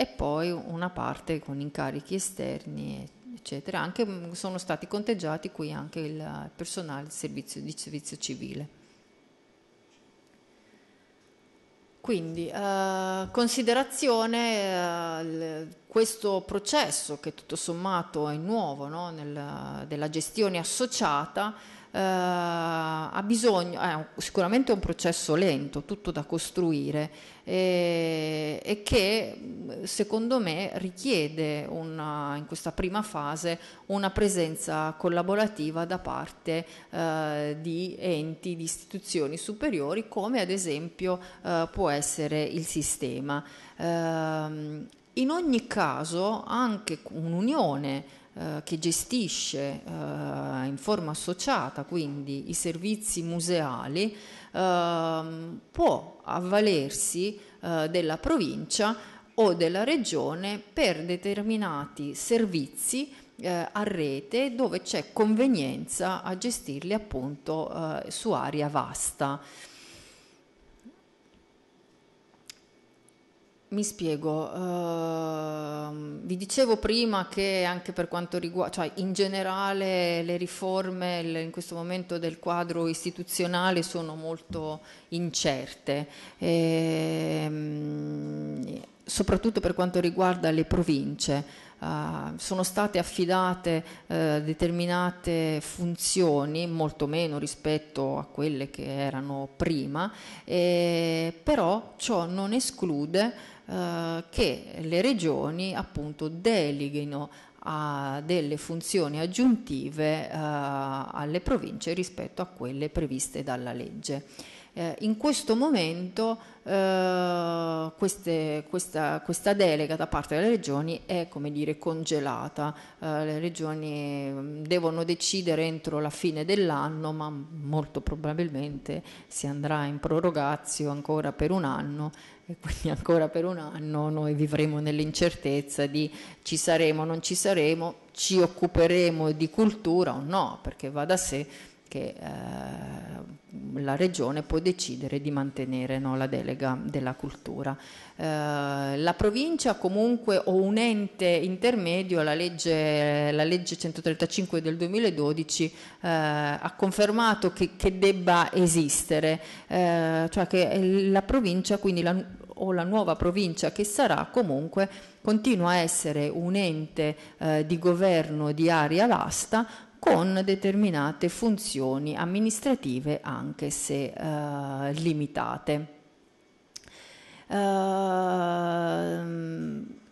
e poi una parte con incarichi esterni, eccetera. Anche, mm, sono stati conteggiati qui anche il personale di servizio, di servizio civile. Quindi, eh, considerazione eh, questo processo che tutto sommato è nuovo no? Nel, della gestione associata, eh, ha bisogno, è sicuramente è un processo lento, tutto da costruire e, e che secondo me richiede una, in questa prima fase una presenza collaborativa da parte eh, di enti, di istituzioni superiori come ad esempio eh, può essere il sistema. Eh, in ogni caso anche un'unione eh, che gestisce eh, in forma associata quindi i servizi museali eh, può avvalersi eh, della provincia o della regione per determinati servizi eh, a rete dove c'è convenienza a gestirli appunto su area vasta. Mi spiego, uh, vi dicevo prima che anche per quanto riguarda, cioè in generale le riforme in questo momento del quadro istituzionale sono molto incerte, e, ehm, soprattutto per quanto riguarda le province. Uh, sono state affidate uh, determinate funzioni, molto meno rispetto a quelle che erano prima, eh, però ciò non esclude eh, che le regioni appunto deleghino a delle funzioni aggiuntive eh, alle province rispetto a quelle previste dalla legge. Eh, in questo momento eh, queste, questa, questa, delega da parte delle regioni è come dire congelata, eh, le regioni mm, devono decidere entro la fine dell'anno ma molto probabilmente si andrà in prorogazio ancora per un anno e quindi ancora per un anno noi vivremo nell'incertezza di ci saremo o non ci saremo, ci occuperemo di cultura o no, perché va da sé che eh, la regione può decidere di mantenere no, la delega della cultura. Eh, la provincia comunque o un ente intermedio, la legge, la legge 135 del 2012 eh, ha confermato che, che debba esistere, eh, cioè che la provincia, quindi la, o la nuova provincia che sarà comunque continua a essere un ente eh, di governo di area vasta con determinate funzioni amministrative anche se eh, limitate. Uh,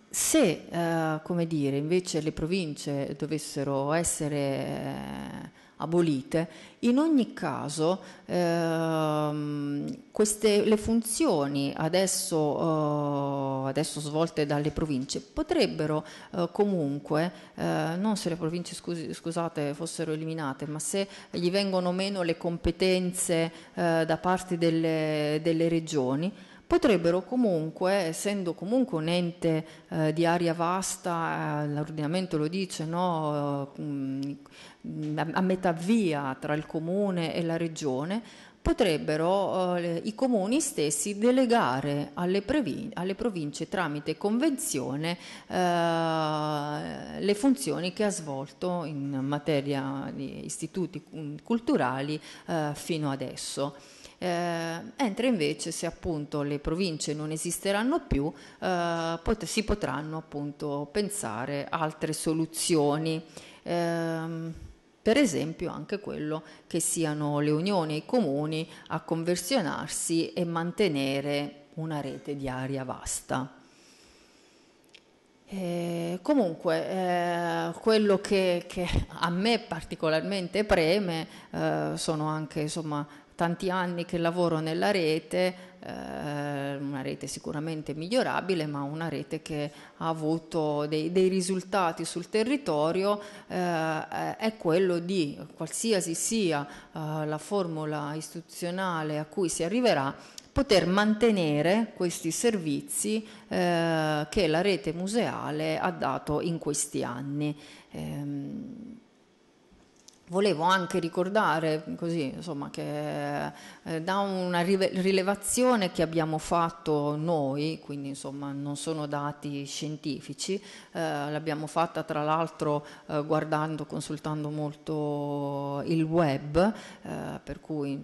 se, uh, come dire, invece le province dovessero essere abolite, in ogni caso ehm, queste, le funzioni adesso, eh, adesso, svolte dalle province potrebbero eh, comunque, eh, non se le province scusi, scusate fossero eliminate, ma se gli vengono meno le competenze eh, da parte delle, delle regioni, potrebbero comunque, essendo comunque un ente eh, di aria vasta, eh, l'ordinamento lo dice, no? Mm, a metà via tra il comune e la regione, potrebbero eh, i comuni stessi delegare alle, previn- alle province tramite convenzione eh, le funzioni che ha svolto in materia di istituti mm, culturali eh, fino adesso. Eh, mentre invece se appunto le province non esisteranno più eh, pot- si potranno appunto pensare altre soluzioni. Eh, per esempio anche quello che siano le unioni e i comuni a conversionarsi e mantenere una rete di aria vasta. Eh, comunque, eh, quello che, che, a me particolarmente preme eh, sono anche insomma, tanti anni che lavoro nella rete, eh, una rete sicuramente migliorabile, ma una rete che ha avuto dei, dei risultati sul territorio, eh, è quello di, qualsiasi sia eh, la formula istituzionale a cui si arriverà, poter mantenere questi servizi eh, che la rete museale ha dato in questi anni. Ehm, Volevo anche ricordare così, insomma, che eh, da una rilevazione che abbiamo fatto noi, quindi insomma, non sono dati scientifici, eh, l'abbiamo fatta tra l'altro eh, guardando, consultando molto il web, eh, per cui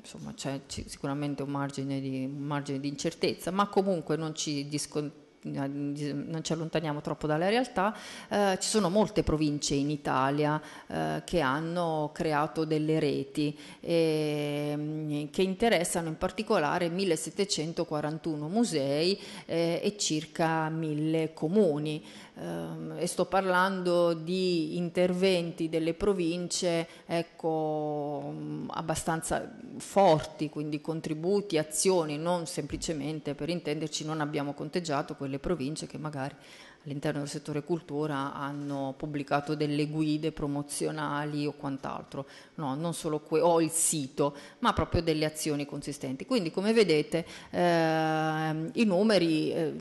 insomma, c'è sicuramente un margine, di, un margine, di, incertezza, ma comunque non ci discontiamo non ci allontaniamo troppo dalla realtà, eh, ci sono molte province in Italia eh, che hanno creato delle reti eh, che interessano in particolare 1741 musei eh, e circa 1000 comuni ehm, e sto parlando di interventi delle province ecco, abbastanza forti, quindi contributi, azioni, non semplicemente per intenderci non abbiamo conteggiato quelle province che magari all'interno del settore cultura hanno pubblicato delle guide promozionali o quant'altro, no, non solo que- o il sito, ma proprio delle azioni consistenti. Quindi come vedete eh, i numeri eh,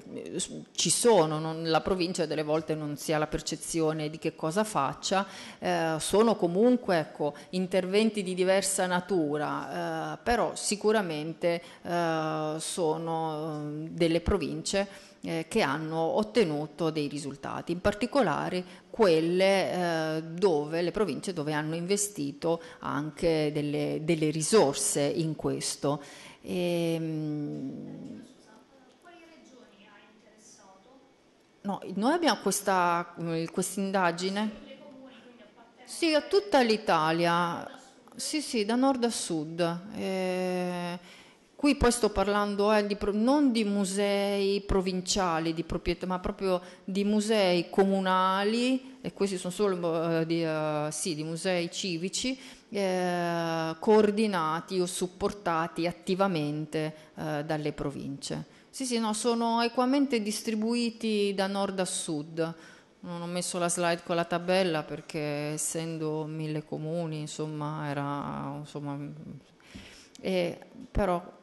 ci sono, non, la provincia delle volte non si ha la percezione di che cosa faccia, eh, sono comunque ecco, interventi di diversa natura, eh, però sicuramente eh, sono ehm, delle province eh, che hanno ottenuto dei risultati, in particolare quelle eh, dove le province dove hanno investito anche delle, delle risorse in questo. E, ehm, mh, No, noi abbiamo questa indagine. Sì, a tutta l'Italia. Sì, sì, da nord a sud. Eh, Qui poi sto parlando eh, di, non di musei provinciali di proprietà, ma proprio di musei comunali, e questi sono solo boh, eh, di, eh, sì, di, musei civici, eh, coordinati o supportati attivamente eh, dalle province. Sì, sì, no, sono equamente distribuiti da nord a sud. Non ho messo la slide con la tabella perché essendo mille comuni, insomma, era insomma, mm, eh, però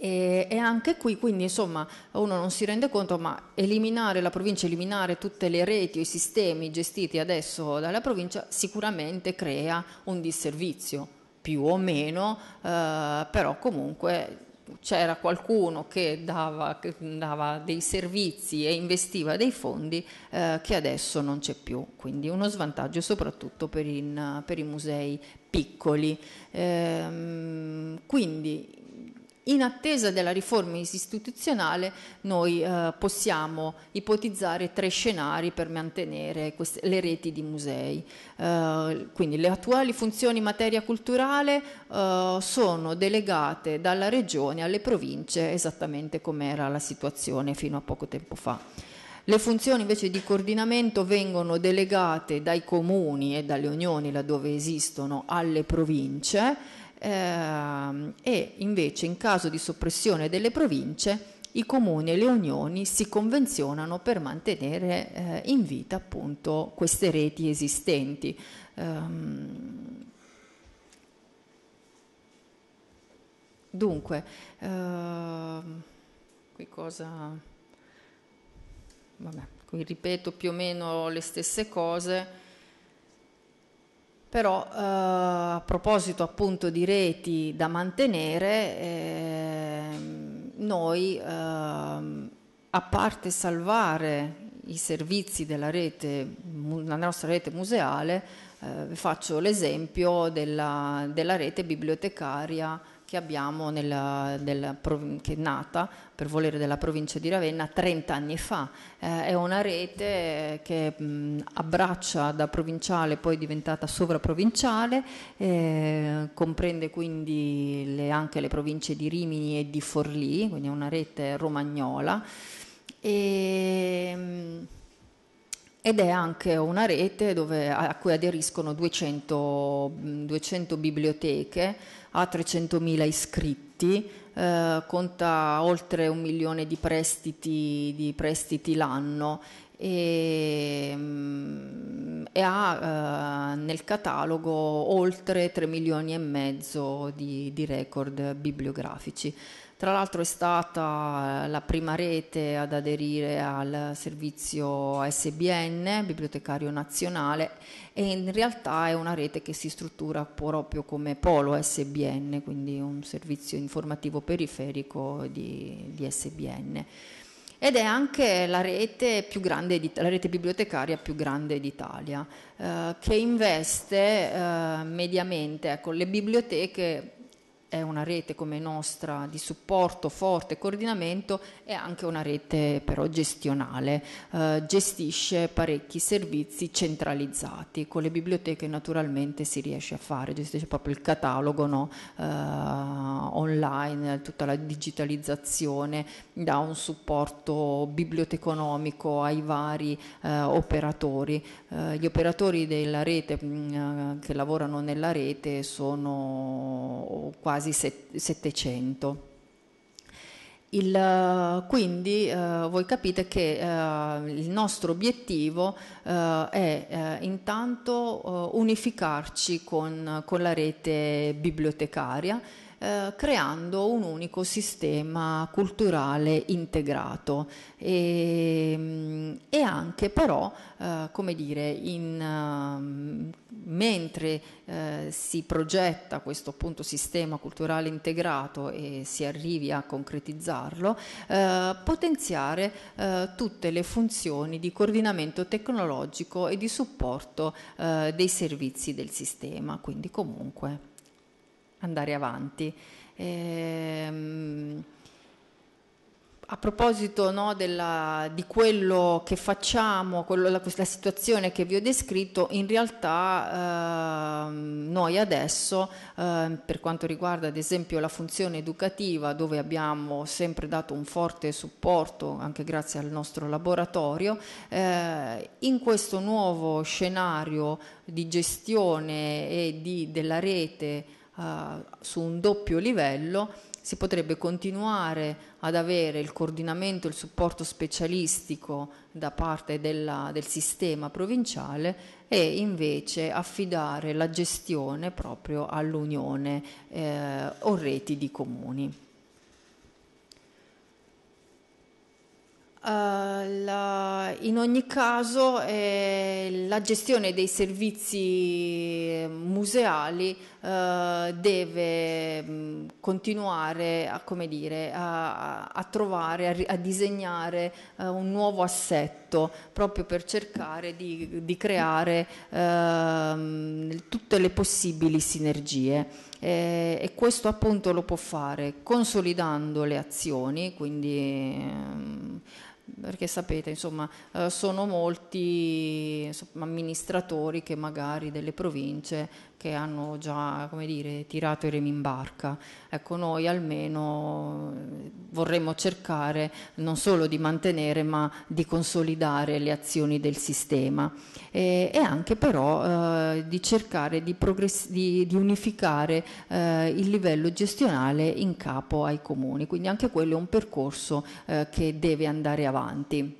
e, e, anche qui, quindi, insomma, uno non si rende conto, ma eliminare la provincia, eliminare tutte le reti o i sistemi gestiti adesso dalla provincia, sicuramente crea un disservizio, più o meno, eh, però comunque c'era qualcuno che dava, che dava, dei servizi e investiva dei fondi eh, che adesso non c'è più, quindi uno svantaggio soprattutto per, in, per i musei piccoli. Eh, quindi in attesa della riforma istituzionale noi eh, possiamo ipotizzare tre scenari per mantenere queste, le reti di musei. Eh, quindi le attuali funzioni in materia culturale eh, sono delegate dalla regione alle province esattamente come era la situazione fino a poco tempo fa. Le funzioni invece di coordinamento vengono delegate dai comuni e dalle unioni laddove esistono alle province eh, e invece in caso di soppressione delle province i comuni e le unioni si convenzionano per mantenere eh, in vita appunto queste reti esistenti. Um, dunque, uh, qui cosa... Vabbè, qui ripeto più o meno le stesse cose. Però eh, a proposito appunto di reti da mantenere, eh, noi eh, a parte salvare i servizi della rete, la nostra rete museale, eh, vi faccio l'esempio della, della rete bibliotecaria che abbiamo nella, della, che è nata per volere della provincia di Ravenna 30 anni fa. Eh, è una rete eh, che mh, abbraccia da provinciale, poi diventata sovraprovinciale, eh, comprende quindi le, anche le province di Rimini e di Forlì, quindi è una rete romagnola. E, mh, ed è anche una rete dove, a, cui aderiscono 200, 200 biblioteche ha 300.000 iscritti, eh, conta oltre un milione di prestiti, di prestiti l'anno e, mm, e ha eh, nel catalogo oltre 3 milioni e mezzo di, di record bibliografici. Tra l'altro è stata eh, la prima rete ad aderire al servizio SBN, Bibliotecario Nazionale, e in realtà è una rete che si struttura proprio come polo SBN, quindi un servizio informativo periferico di, di SBN ed è anche la rete, di, la rete, bibliotecaria più grande d'Italia, eh, che investe eh, mediamente, ecco, le biblioteche è una rete come nostra di supporto forte coordinamento, è anche una rete però gestionale, eh, gestisce parecchi servizi centralizzati, con le biblioteche naturalmente si riesce a fare, gestisce proprio il catalogo no? eh, online, tutta la digitalizzazione, dà un supporto biblioteconomico ai vari eh, operatori. Eh, gli operatori della rete mh, mm, eh, che lavorano nella rete sono quasi quasi 700. Il, quindi eh, voi capite che eh, il nostro obiettivo eh, è eh, intanto eh, unificarci con, con la rete bibliotecaria eh, creando un unico sistema culturale integrato e, mm, e anche però, eh, come dire, in, mm, mentre eh, si progetta questo appunto sistema culturale integrato e si arrivi a concretizzarlo, eh, potenziare eh, tutte le funzioni di coordinamento tecnologico e di supporto eh, dei servizi del sistema, quindi comunque andare avanti. Ehm, a proposito no, della, di quello che facciamo, quello, la, la, situazione che vi ho descritto, in realtà eh, noi adesso, eh, per quanto riguarda ad esempio la funzione educativa, dove abbiamo sempre dato un forte supporto, anche grazie al nostro laboratorio, eh, in questo nuovo scenario di gestione e di, della rete, eh, su un doppio livello, si potrebbe continuare ad avere il coordinamento e il supporto specialistico da parte della, del sistema provinciale e invece affidare la gestione proprio all'Unione eh, o reti di comuni. Eh, la, in ogni caso eh, la gestione dei servizi museali eh, deve mm, continuare a, dire, a, a, trovare, a, a disegnare eh, un nuovo assetto proprio per cercare di, di creare ehm, tutte le possibili sinergie. Eh, e questo appunto lo può fare consolidando le azioni, quindi ehm, perché sapete, insomma, eh, sono molti amministratori che magari delle province che hanno già dire, tirato i remi in barca. Ecco, noi almeno eh, vorremmo cercare non solo di mantenere ma di consolidare le azioni del sistema e, e anche però eh, di cercare di, di, di unificare eh, il livello gestionale in capo ai comuni. Quindi anche quello è un percorso eh, che deve andare avanti.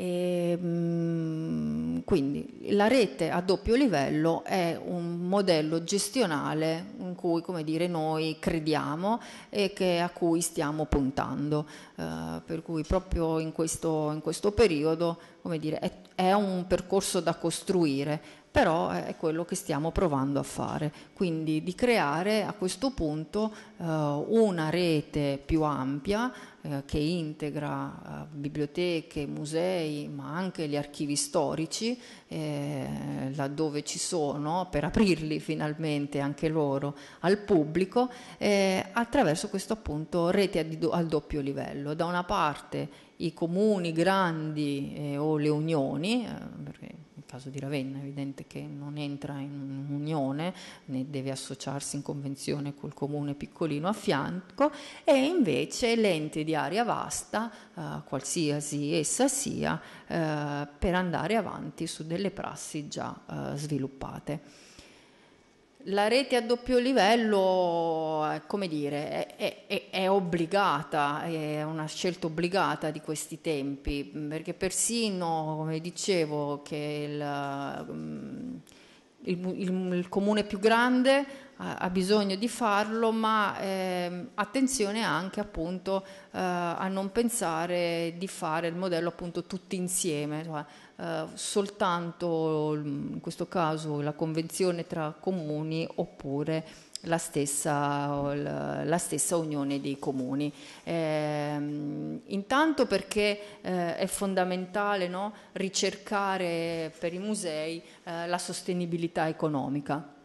E, ehm, quindi la rete a doppio livello è un modello gestionale in cui come dire, noi crediamo e che, a cui stiamo puntando, eh, per cui proprio in questo, in questo periodo dire, è, è un percorso da costruire, però è quello che stiamo provando a fare, quindi di creare a questo punto eh, una rete più ampia eh, che integra eh, biblioteche, musei, ma anche gli archivi storici, eh, laddove ci sono, per aprirli finalmente anche loro al pubblico, attraverso questo appunto rete al doppio livello. Da una parte i comuni grandi o le unioni, perché caso di Ravenna è evidente che non entra in un'unione né deve associarsi in convenzione col comune piccolino a fianco e invece l'ente di area vasta, eh, qualsiasi essa sia, eh, per andare avanti su delle prassi già eh, sviluppate. La rete a doppio livello, eh, come dire, è, è, è, obbligata, è una scelta obbligata di questi tempi, mm, perché persino, come dicevo, che il, mm, il, il, il comune più grande ha, ha, bisogno di farlo, ma eh, attenzione anche appunto eh, a non pensare di fare il modello appunto tutti insieme. Cioè, eh, soltanto mm, in questo caso la convenzione tra comuni oppure la stessa, la stessa unione dei comuni. Eh, intanto perché eh, è fondamentale no, ricercare per i musei eh, la sostenibilità economica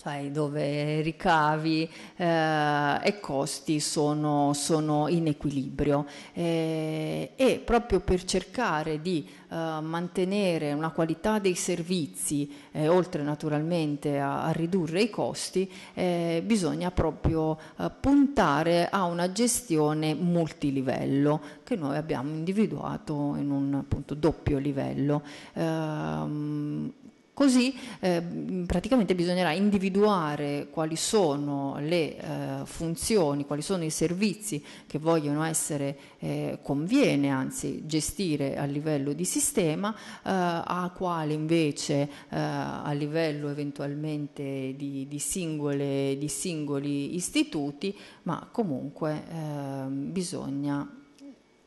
cioè dove ricavi eh, e costi sono, sono in equilibrio eh, e proprio per cercare di eh, mantenere una qualità dei servizi eh, oltre naturalmente a, a, ridurre i costi eh, bisogna proprio eh, puntare a una gestione multilivello che noi abbiamo individuato in un appunto, doppio livello ehm, Così eh, praticamente bisognerà individuare quali sono le eh, funzioni, quali sono i servizi che vogliono essere, eh, conviene anzi gestire a livello di sistema, eh, a quale invece eh, a livello eventualmente di, di, singole, di singoli istituti, ma comunque ehm, bisogna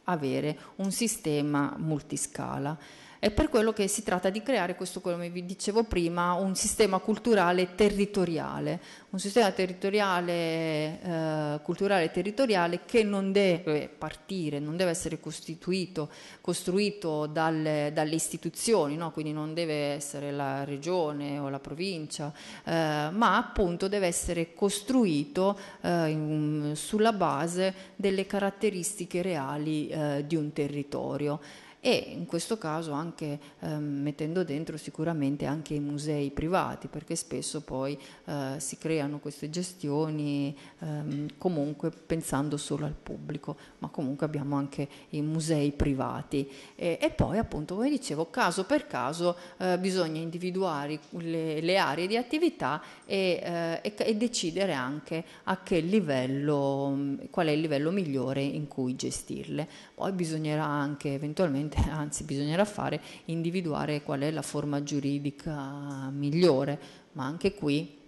avere un sistema multiscala. È per quello che si tratta di creare questo, come vi dicevo prima, un sistema culturale territoriale, un sistema territoriale, eh, culturale territoriale che non deve partire, non deve essere costituito, costruito dalle, dalle istituzioni, no? quindi non deve essere la regione o la provincia, eh, ma appunto deve essere costruito eh, in, sulla base delle caratteristiche reali eh, di un territorio e in questo caso anche eh, mettendo dentro sicuramente anche i musei privati perché spesso poi eh, si creano queste gestioni ehm, comunque pensando solo al pubblico ma comunque abbiamo anche i musei privati e, e poi appunto come dicevo caso per caso eh, bisogna individuare le, le, aree di attività e, eh, e, e decidere anche a che livello mm, qual è il livello migliore in cui gestirle poi bisognerà anche eventualmente anzi bisognerà fare, individuare qual è la forma giuridica migliore, ma anche qui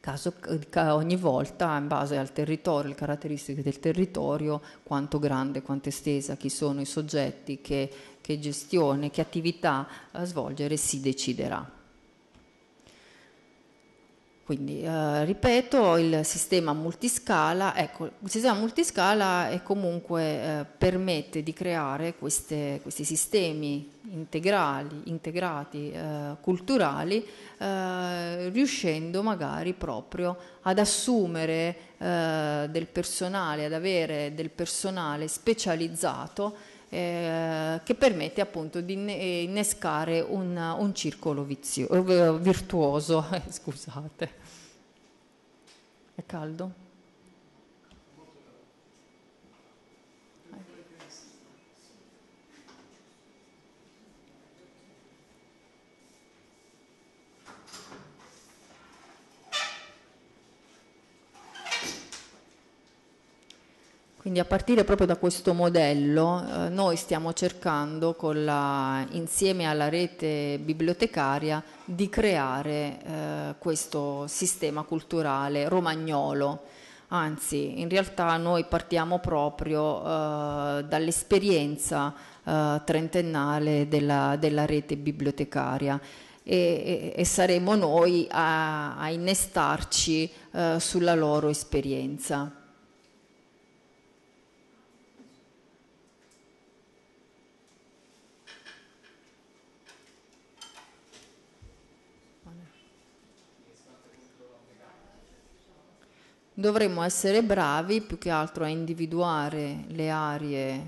caso, ogni volta in base al territorio, alle caratteristiche del territorio, quanto grande, quanto estesa, chi sono i soggetti, che, che gestione, che attività svolgere si deciderà. Quindi, eh, ripeto, il sistema multiscala, ecco, il sistema multiscala comunque eh, permette di creare queste, questi sistemi integrali, integrati, eh, culturali, eh, riuscendo magari proprio ad assumere eh, del personale, ad avere del personale specializzato eh, che permette appunto di eh, innescare un, un circolo vizio, eh, virtuoso. Scusate. È caldo? Quindi a partire proprio da questo modello eh, noi stiamo cercando la, insieme alla rete bibliotecaria di creare eh, questo sistema culturale romagnolo. Anzi, in realtà noi partiamo proprio eh, dall'esperienza eh, trentennale della, della rete bibliotecaria. E, e, saremo noi a, a innestarci eh, sulla loro esperienza. dovremmo essere bravi più che altro a individuare le aree, eh,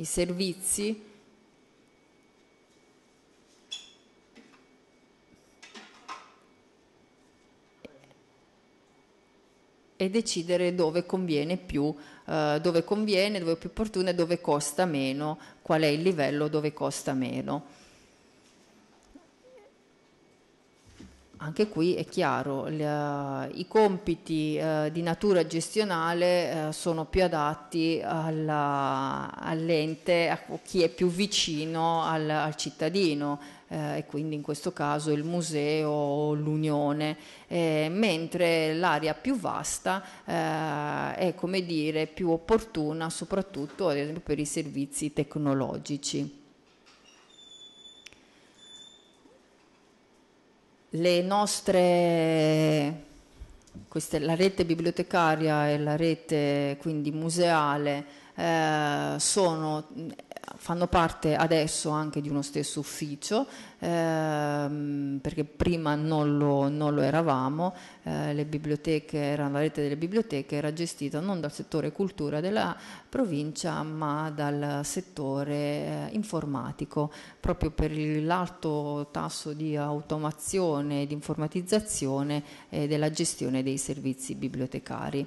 i servizi e decidere dove conviene più, eh, dove conviene, dove è più opportuno e dove costa meno, qual è il livello dove costa meno. Anche qui è chiaro, le, i compiti eh, di natura gestionale eh, sono più adatti alla, all'ente, a chi è più vicino al, al cittadino, eh, e quindi in questo caso il museo o l'unione, eh, mentre l'area più vasta eh, è come dire più opportuna soprattutto ad esempio per i servizi tecnologici. le nostre, queste, la rete bibliotecaria e la rete quindi museale eh, sono fanno parte adesso anche di uno stesso ufficio, ehm, perché prima non lo, non lo eravamo, eh, le biblioteche, la rete delle biblioteche era gestita non dal settore cultura della provincia, ma dal settore eh, informatico, proprio per l'alto tasso di automazione, di informatizzazione e eh, della gestione dei servizi bibliotecari.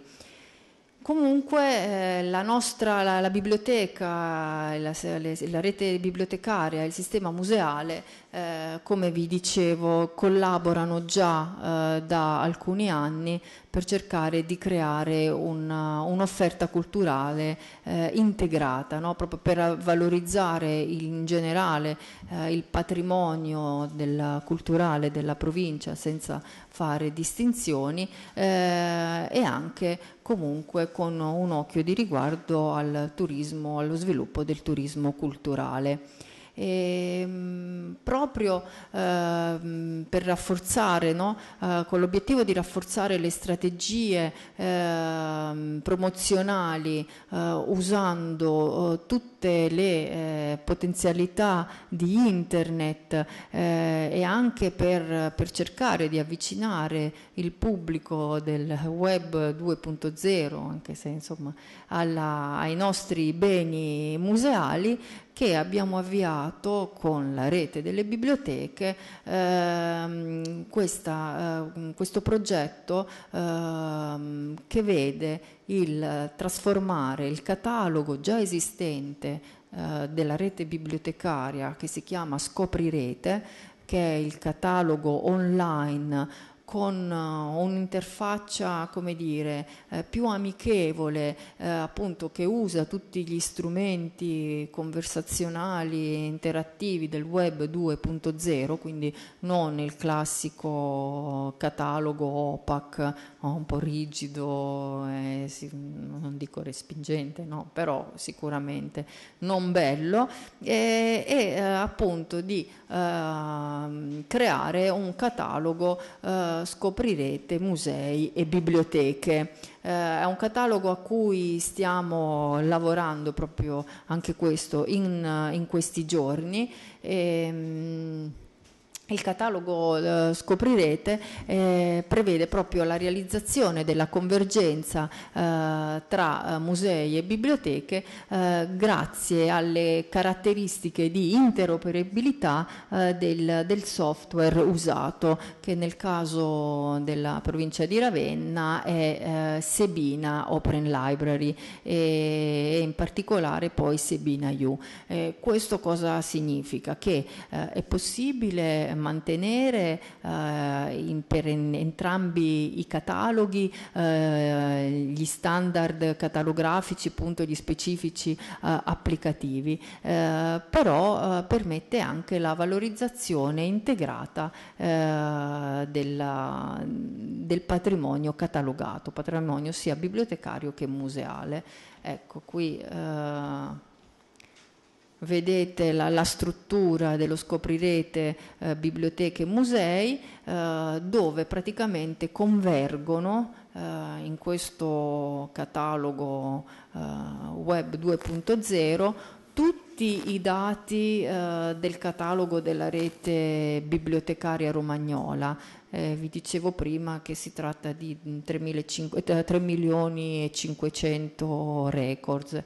Comunque eh, la nostra, la, la biblioteca, la, le, la, rete bibliotecaria, il sistema museale, eh, come vi dicevo, collaborano già eh, da alcuni anni per cercare di creare una, uh, un'offerta culturale eh, integrata, no? proprio per valorizzare in generale eh, il patrimonio della, culturale della provincia senza fare distinzioni eh, e anche comunque con un occhio di riguardo al turismo, allo sviluppo del turismo culturale e, ehm, proprio eh, per rafforzare, no? eh, con l'obiettivo di rafforzare le strategie ehm, eh, promozionali usando eh, tutte le eh, potenzialità di internet eh, e anche per, per, cercare di avvicinare il pubblico del web 2.0, anche se insomma alla, ai nostri beni museali, che abbiamo avviato con la rete delle biblioteche ehm, questa, eh, questo progetto ehm, che vede il trasformare il catalogo già esistente eh, della rete bibliotecaria che si chiama Scoprirete che è il catalogo online con eh, un'interfaccia come dire eh, più amichevole eh, appunto che usa tutti gli strumenti conversazionali e interattivi del web 2.0 quindi non il classico catalogo opac un po' rigido, eh, si, non dico respingente, no, però sicuramente non bello, e, e eh, appunto di eh, creare un catalogo eh, scoprirete musei e biblioteche. Eh, è un catalogo a cui stiamo lavorando proprio anche questo in, in questi giorni. E, ehm, il catalogo, eh, scoprirete, eh, prevede proprio la realizzazione della convergenza eh, tra eh, musei e biblioteche eh, grazie alle caratteristiche di interoperabilità del, del, software usato che nel caso della provincia di Ravenna è Sebina Open Library e, e, in particolare poi Sebina U. questo cosa significa? Che è possibile mantenere eh, in, per in, entrambi i cataloghi eh, gli standard catalografici, appunto gli specifici eh, applicativi, però permette anche la valorizzazione integrata della, del patrimonio catalogato, patrimonio sia bibliotecario che museale. Ecco, qui eh, vedete la, la, struttura dello scoprirete eh, biblioteche e musei eh, dove praticamente convergono eh, in questo catalogo eh, web 2.0 tutti i dati eh, del catalogo della rete bibliotecaria romagnola. Eh, vi dicevo prima che si tratta di 3 milioni e 500 records.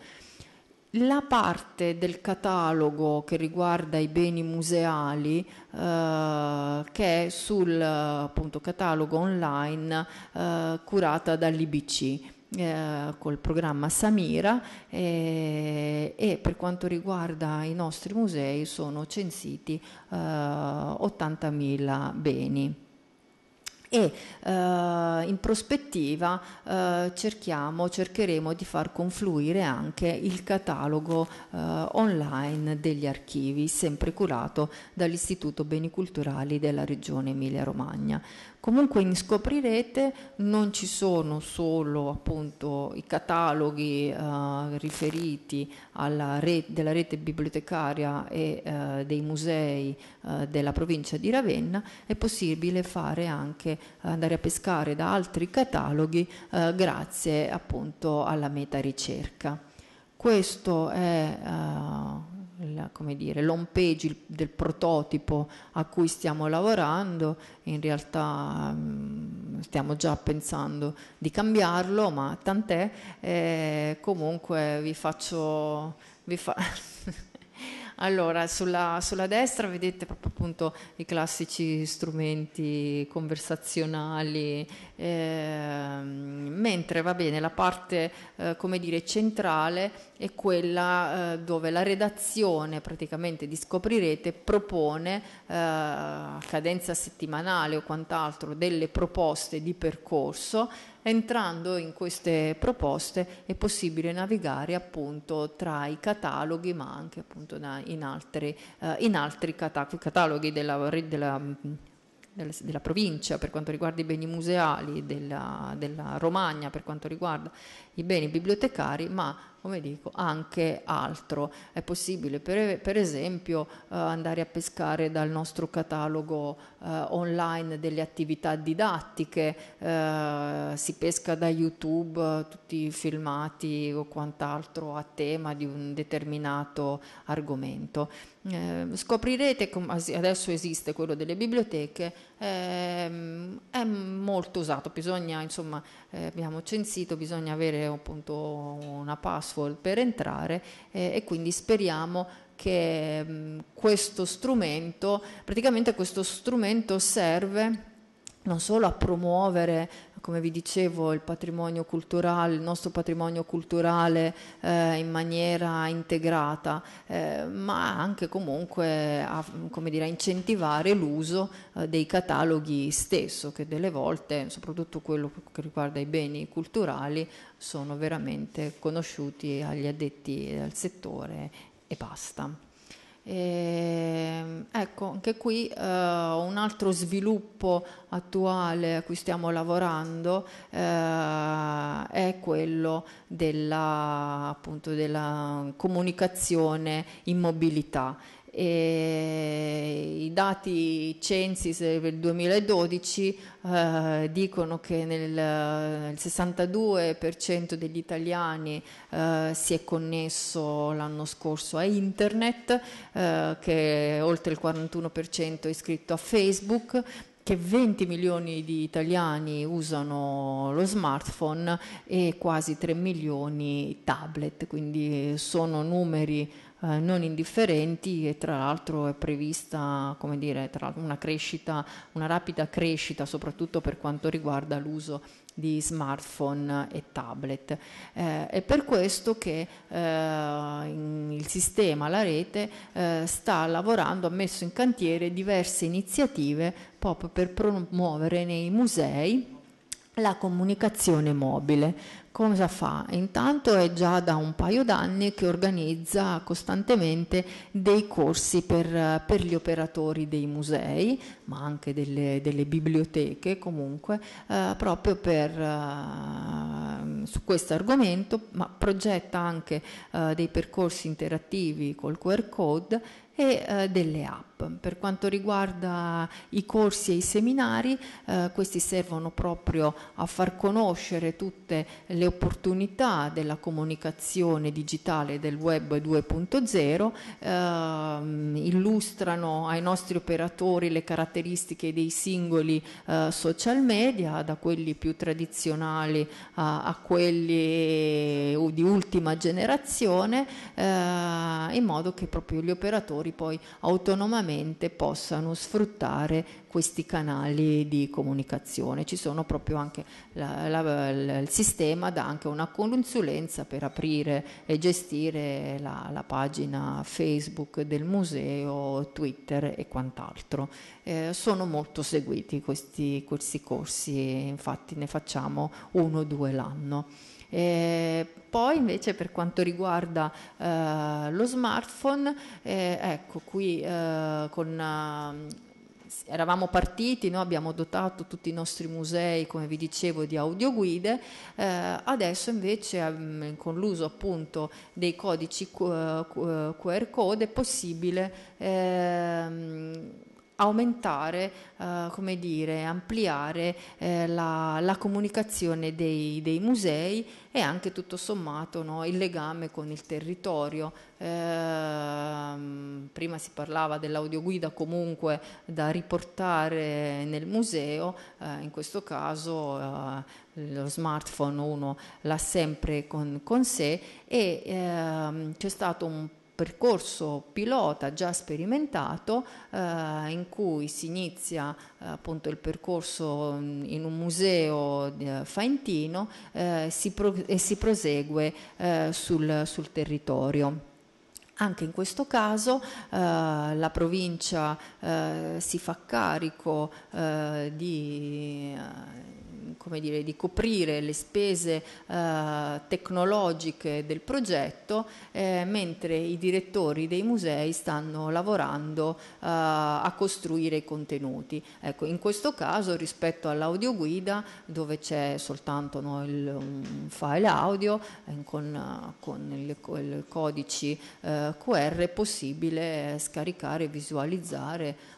La parte del catalogo che riguarda i beni museali, eh, che è sul appunto, catalogo online eh, curata dall'IBC. Eh, col programma Samira eh, e per quanto riguarda i nostri musei sono censiti eh, 80.000 beni e eh, in prospettiva eh, cerchiamo, cercheremo di far confluire anche il catalogo eh, online degli archivi, sempre curato dall'Istituto Beni Culturali della Regione Emilia-Romagna. Comunque in Scoprirete non ci sono solo appunto, i cataloghi eh, riferiti alla rete, della rete bibliotecaria e eh, dei musei eh, della provincia di Ravenna, è possibile fare anche eh, andare a pescare da altri cataloghi eh, grazie appunto alla meta ricerca. Questo è eh, il, come dire, l'homepage del prototipo a cui stiamo lavorando, in realtà mh, mm, stiamo già pensando di cambiarlo, ma tant'è, eh, comunque vi faccio... Vi fa Allora, sulla, sulla destra vedete proprio appunto i classici strumenti conversazionali, eh, mentre va bene la parte, eh, come dire, centrale è quella eh, dove la redazione praticamente di Scoprirete propone eh, a cadenza settimanale o quant'altro delle proposte di percorso entrando in queste proposte è possibile navigare appunto tra i cataloghi ma anche appunto in altri, eh, in altri cataloghi, cataloghi della, della mm, della provincia per quanto riguarda i beni museali, della, della, Romagna per quanto riguarda i beni bibliotecari, ma come dico anche altro. È possibile per, per esempio eh, andare a pescare dal nostro catalogo eh, online delle attività didattiche, eh, si pesca da YouTube tutti i filmati o quant'altro a tema di un determinato argomento. Eh, scoprirete, come adesso esiste quello delle biblioteche, ehm, è molto usato, bisogna insomma, abbiamo censito, bisogna avere appunto una password per entrare e quindi speriamo che mh, mm, questo strumento, praticamente questo strumento serve non solo a promuovere come vi dicevo, il patrimonio culturale, il nostro patrimonio culturale eh, in maniera integrata, eh, ma anche comunque a, dire, incentivare l'uso eh, dei cataloghi stesso, che delle volte, soprattutto quello che riguarda i beni culturali, sono veramente conosciuti agli addetti eh, al settore e basta. E, ehm, ecco, anche qui eh, un altro sviluppo attuale a cui stiamo lavorando eh, è quello della, appunto, della comunicazione in mobilità e i dati Censis del 2012 eh, dicono che nel, nel 62% degli italiani eh, si è connesso l'anno scorso a internet, eh, che oltre il 41% è iscritto a Facebook che 20 milioni di italiani usano lo smartphone e quasi 3 milioni tablet, quindi sono numeri eh, non indifferenti e tra l'altro è prevista dire, una, crescita, una rapida crescita soprattutto per quanto riguarda l'uso di smartphone e tablet. Eh, è per questo che eh, il sistema, la rete, eh, sta lavorando, ha messo in cantiere diverse iniziative proprio per promuovere nei musei la comunicazione mobile, Cosa fa? Intanto è già da un paio d'anni che organizza costantemente dei corsi per, per gli operatori dei musei, ma anche delle, delle biblioteche comunque, eh, proprio per, eh, su questo argomento, ma progetta anche eh, dei percorsi interattivi col QR code e eh, delle app. Per quanto riguarda i corsi e i seminari, eh, questi servono proprio a far conoscere tutte le opportunità della comunicazione digitale del web 2.0, eh, illustrano ai nostri operatori le caratteristiche dei singoli eh, social media, da quelli più tradizionali a, a quelli di ultima generazione, eh, in modo che proprio gli operatori operatori poi autonomamente possano sfruttare questi canali di comunicazione. Ci sono proprio anche la, la, la, il sistema dà anche una consulenza per aprire e gestire la, pagina Facebook del museo, Twitter e quant'altro. Eh, sono molto seguiti questi, questi corsi, infatti ne facciamo uno o due l'anno. E poi invece per quanto riguarda eh, lo smartphone, eh, ecco qui eh, con ehm, eravamo partiti, no? abbiamo dotato tutti i nostri musei, come vi dicevo, di audioguide, eh, adesso invece ehm, con l'uso appunto dei codici QR eh, eh, code è possibile ehm, aumentare, eh, come dire, ampliare eh, la, la, comunicazione dei, dei, musei e anche tutto sommato no, il legame con il territorio. Eh, prima si parlava dell'audioguida comunque da riportare nel museo, eh, in questo caso eh, lo smartphone uno l'ha sempre con, con sé e ehm, c'è stato un percorso pilota già sperimentato eh, in cui si inizia eh, appunto il percorso mm, in un museo eh, faentino eh, si pro- e si prosegue eh, sul, sul territorio. Anche in questo caso eh, la provincia eh, si fa carico eh, di eh, come dire, di coprire le spese eh, tecnologiche del progetto, eh, mentre i direttori dei musei stanno lavorando eh, a costruire i contenuti. Ecco, in questo caso rispetto all'audioguida, dove c'è soltanto no, il, un file audio eh, con, con il, il codici eh, QR, è possibile scaricare e visualizzare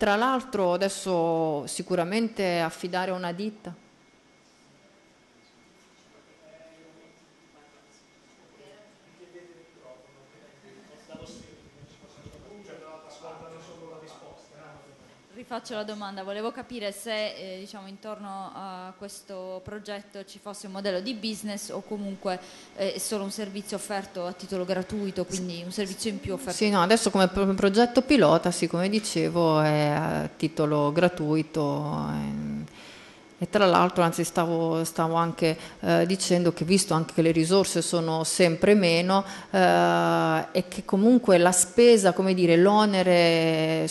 Tra l'altro adesso sicuramente affidare una ditta faccio la domanda, volevo capire se eh, diciamo, intorno a questo progetto ci fosse un modello di business o comunque eh, è eh, solo un servizio offerto a titolo gratuito, quindi un servizio in più offerto. Sì, no, adesso come pro- progetto pilota, sì, dicevo, è a titolo gratuito. È ehm, e tra l'altro, anzi stavo, stavo anche eh, dicendo che visto anche che le risorse sono sempre meno eh, e che comunque la spesa, come dire, l'onere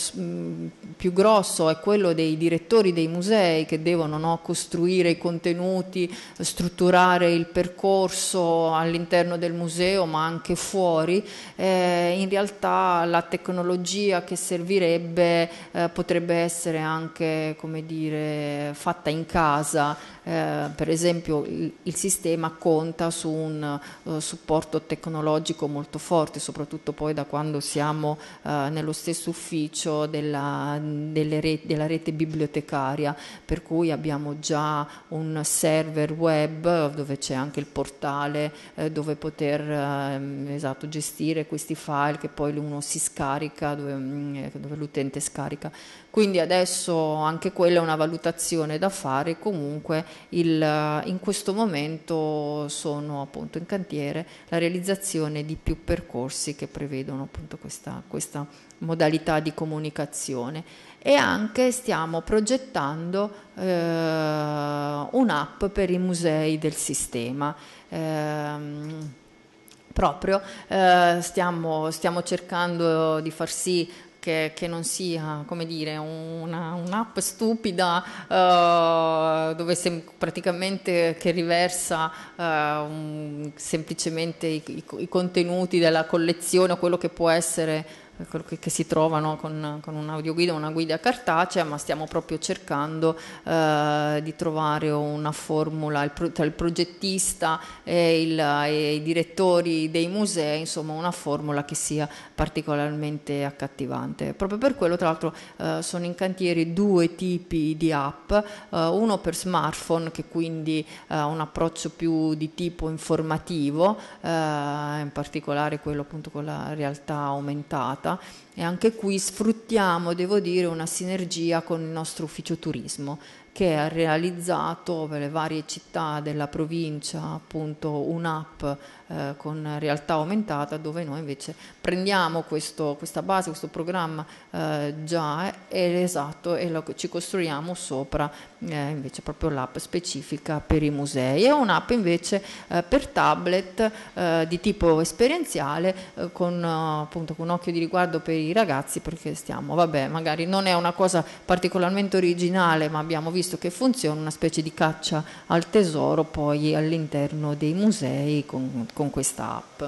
più grosso è quello dei direttori dei musei che devono no, costruire i contenuti, strutturare il percorso all'interno del museo ma anche fuori, eh, in realtà la tecnologia che servirebbe eh, potrebbe essere anche, come dire, fatta in casa casa, eh, per esempio il, il, sistema conta su un eh, supporto tecnologico molto forte, soprattutto poi da quando siamo eh, nello stesso ufficio della, re, della, rete bibliotecaria, per cui abbiamo già un server web dove c'è anche il portale eh, dove poter ehm, esatto, gestire questi file che poi uno si scarica, dove, mm, eh, dove l'utente scarica quindi adesso anche quella è una valutazione da fare, comunque il, in questo momento sono appunto in cantiere la realizzazione di più percorsi che prevedono appunto questa, questa modalità di comunicazione e anche stiamo progettando eh, un'app per i musei del sistema. Eh, proprio eh, stiamo, stiamo, cercando di far sì che, che non sia come dire, una, un'app stupida uh, eh, dove sem- praticamente che riversa uh, un, semplicemente i, i, i contenuti della collezione o quello che può essere che si trovano con, con un'audioguida o una guida cartacea, ma stiamo proprio cercando eh, di trovare una formula il, tra il progettista e, il, e, i direttori dei musei, insomma una formula che sia particolarmente accattivante. Proprio per quello, tra l'altro, eh, sono in cantiere due tipi di app, eh, uno per smartphone che quindi eh, ha un approccio più di tipo informativo, eh, in particolare quello appunto con la realtà aumentata, America e anche qui sfruttiamo, devo dire, una sinergia con il nostro ufficio turismo che ha realizzato per le varie città della provincia appunto un'app eh, con realtà aumentata, dove noi invece prendiamo questo, questa base, questo programma eh, già eh, esatto e lo, ci costruiamo sopra eh, invece proprio l'app specifica per i musei. È un'app invece eh, per tablet di tipo esperienziale con, appunto, con un occhio di riguardo per i ragazzi perché stiamo, vabbè, magari non è una cosa particolarmente originale, ma abbiamo visto che funziona una specie di caccia al tesoro poi all'interno dei musei con, con con questa app.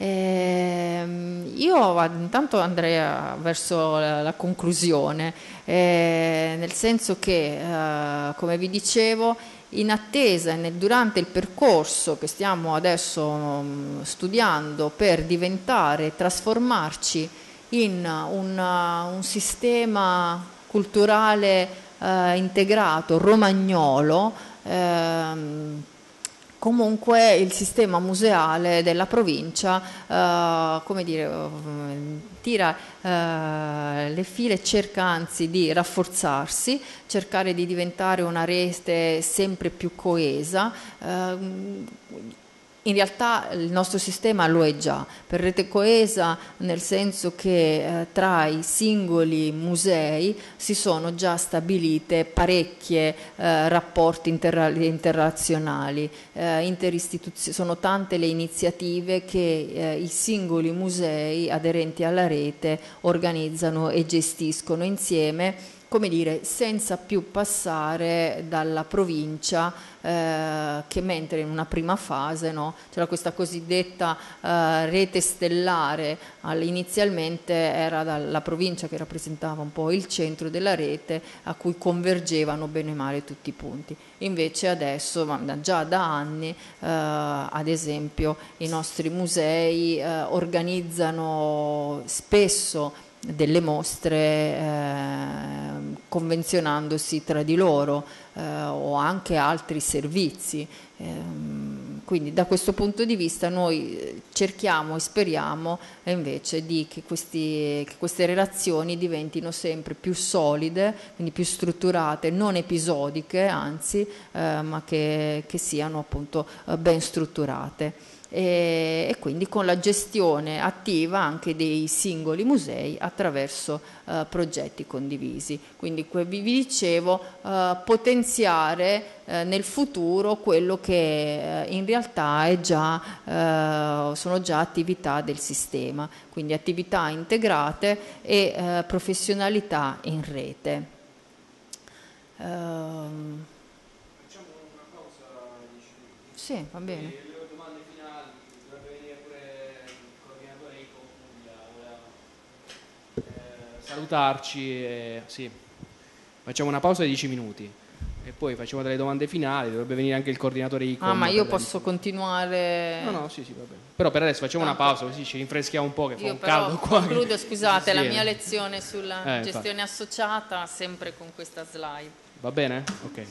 Eh, io intanto andrei verso la, la conclusione, eh, nel senso che, eh, come vi dicevo, in attesa e durante il percorso che stiamo adesso mh, mm, studiando per diventare, trasformarci in una, uh, un, sistema culturale eh, integrato romagnolo, ehm, comunque il sistema museale della provincia eh, dire, tira eh, le file cerca anzi di rafforzarsi, cercare di diventare una rete sempre più coesa. Eh, in realtà il nostro sistema lo è già, per rete coesa nel senso che eh, tra i singoli musei si sono già stabilite parecchie eh, rapporti interra- interrazionali, eh, interistituzio- sono tante le iniziative che eh, i singoli musei aderenti alla rete organizzano e gestiscono insieme come dire, senza più passare dalla provincia eh, che mentre in una prima fase no, c'era questa cosiddetta eh, rete stellare, inizialmente era la provincia che rappresentava un po' il centro della rete a cui convergevano bene o male tutti i punti. Invece adesso, già da anni, eh, ad esempio, i nostri musei eh, organizzano spesso delle mostre eh, convenzionandosi tra di loro eh, o anche altri servizi. Ehm, quindi da questo punto di vista noi eh, cerchiamo e speriamo eh, invece di che, questi, che queste relazioni diventino sempre più solide, quindi più strutturate, non episodiche anzi, eh, ma che, che siano appunto eh, ben strutturate e, quindi con la gestione attiva anche dei singoli musei attraverso eh, progetti condivisi. Quindi vi dicevo eh, potenziare eh, nel futuro quello che eh, in realtà già, eh, sono già attività del sistema, quindi attività integrate e eh, professionalità in rete. Ehm. Facciamo una pausa. Sì, va bene. salutarci e, sì, facciamo una pausa di 10 minuti e poi facciamo delle domande finali, dovrebbe venire anche il coordinatore ICOM. Ah, ma io posso continuare? No, no, sì, sì, va bene. Però per adesso facciamo Tanto. una pausa, così ci rinfreschiamo un po' che io fa un caldo qua. concludo, scusate, sì, la mia lezione sulla eh, gestione infatti. associata sempre con questa slide. Va bene? Ok.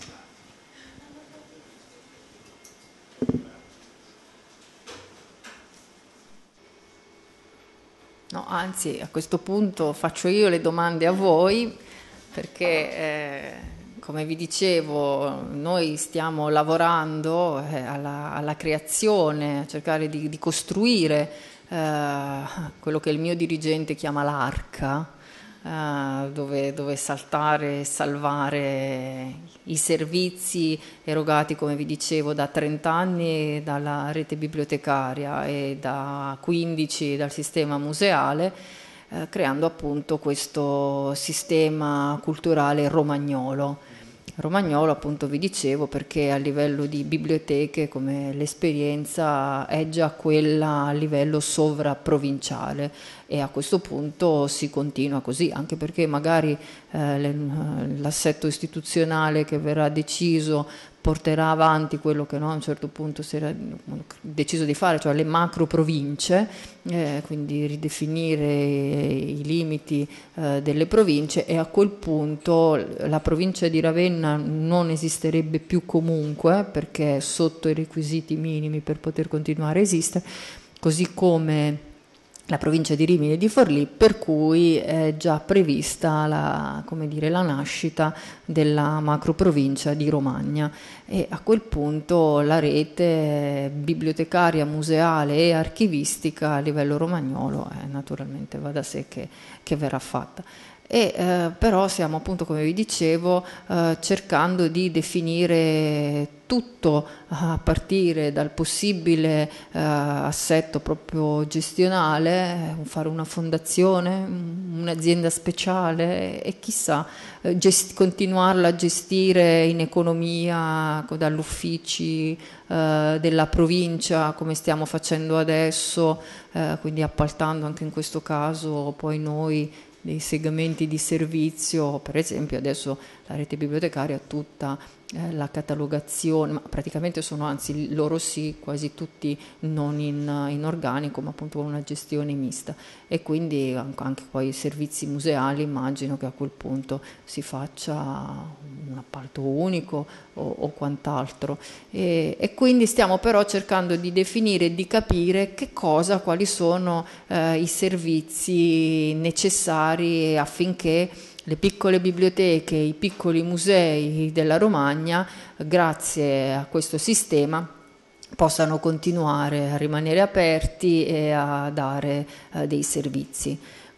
No, anzi, a questo punto faccio io le domande a voi perché, eh, come vi dicevo, noi stiamo lavorando eh, alla, alla, creazione, a cercare di, di costruire eh, quello che il mio dirigente chiama l'arca, uh, dove, dove, saltare e salvare i servizi erogati, come vi dicevo, da 30 anni dalla rete bibliotecaria e da 15 dal sistema museale, uh, creando appunto questo sistema culturale romagnolo romagnolo, appunto vi dicevo, perché a livello di biblioteche come l'esperienza è già quella a livello sovraprovinciale e a questo punto si continua così, anche perché magari eh, eh l'assetto istituzionale che verrà deciso porterà avanti quello che no, a un certo punto si era deciso di fare, cioè le macro province, eh, quindi ridefinire i limiti eh, delle province e a quel punto la provincia di Ravenna non esisterebbe più comunque perché è sotto i requisiti minimi per poter continuare a esistere, così come la provincia di Rimini e di Forlì, per cui è già prevista la, dire, la nascita della macroprovincia di Romagna e a quel punto la rete bibliotecaria, museale e archivistica a livello romagnolo eh, naturalmente va da sé che, che verrà fatta e eh, però stiamo appunto come vi dicevo eh, cercando di definire tutto eh, a partire dal possibile eh, assetto proprio gestionale, eh, fare una fondazione, un'azienda speciale e chissà eh, gest- continuarla a gestire in economia dall'uffici della provincia come stiamo facendo adesso, quindi appaltando anche in questo caso poi noi dei segmenti di servizio, per esempio adesso la rete bibliotecaria tutta eh, la catalogazione, ma praticamente sono anzi loro sì, quasi tutti non in, in organico, ma appunto una gestione mista e quindi anche poi i servizi museali immagino che a quel punto si faccia un appalto unico o, o quant'altro e, e, quindi stiamo però cercando di definire, e di capire che cosa, quali sono eh, i servizi necessari affinché le piccole biblioteche, i piccoli musei della Romagna, grazie a questo sistema, possano continuare a rimanere aperti e a dare eh, dei servizi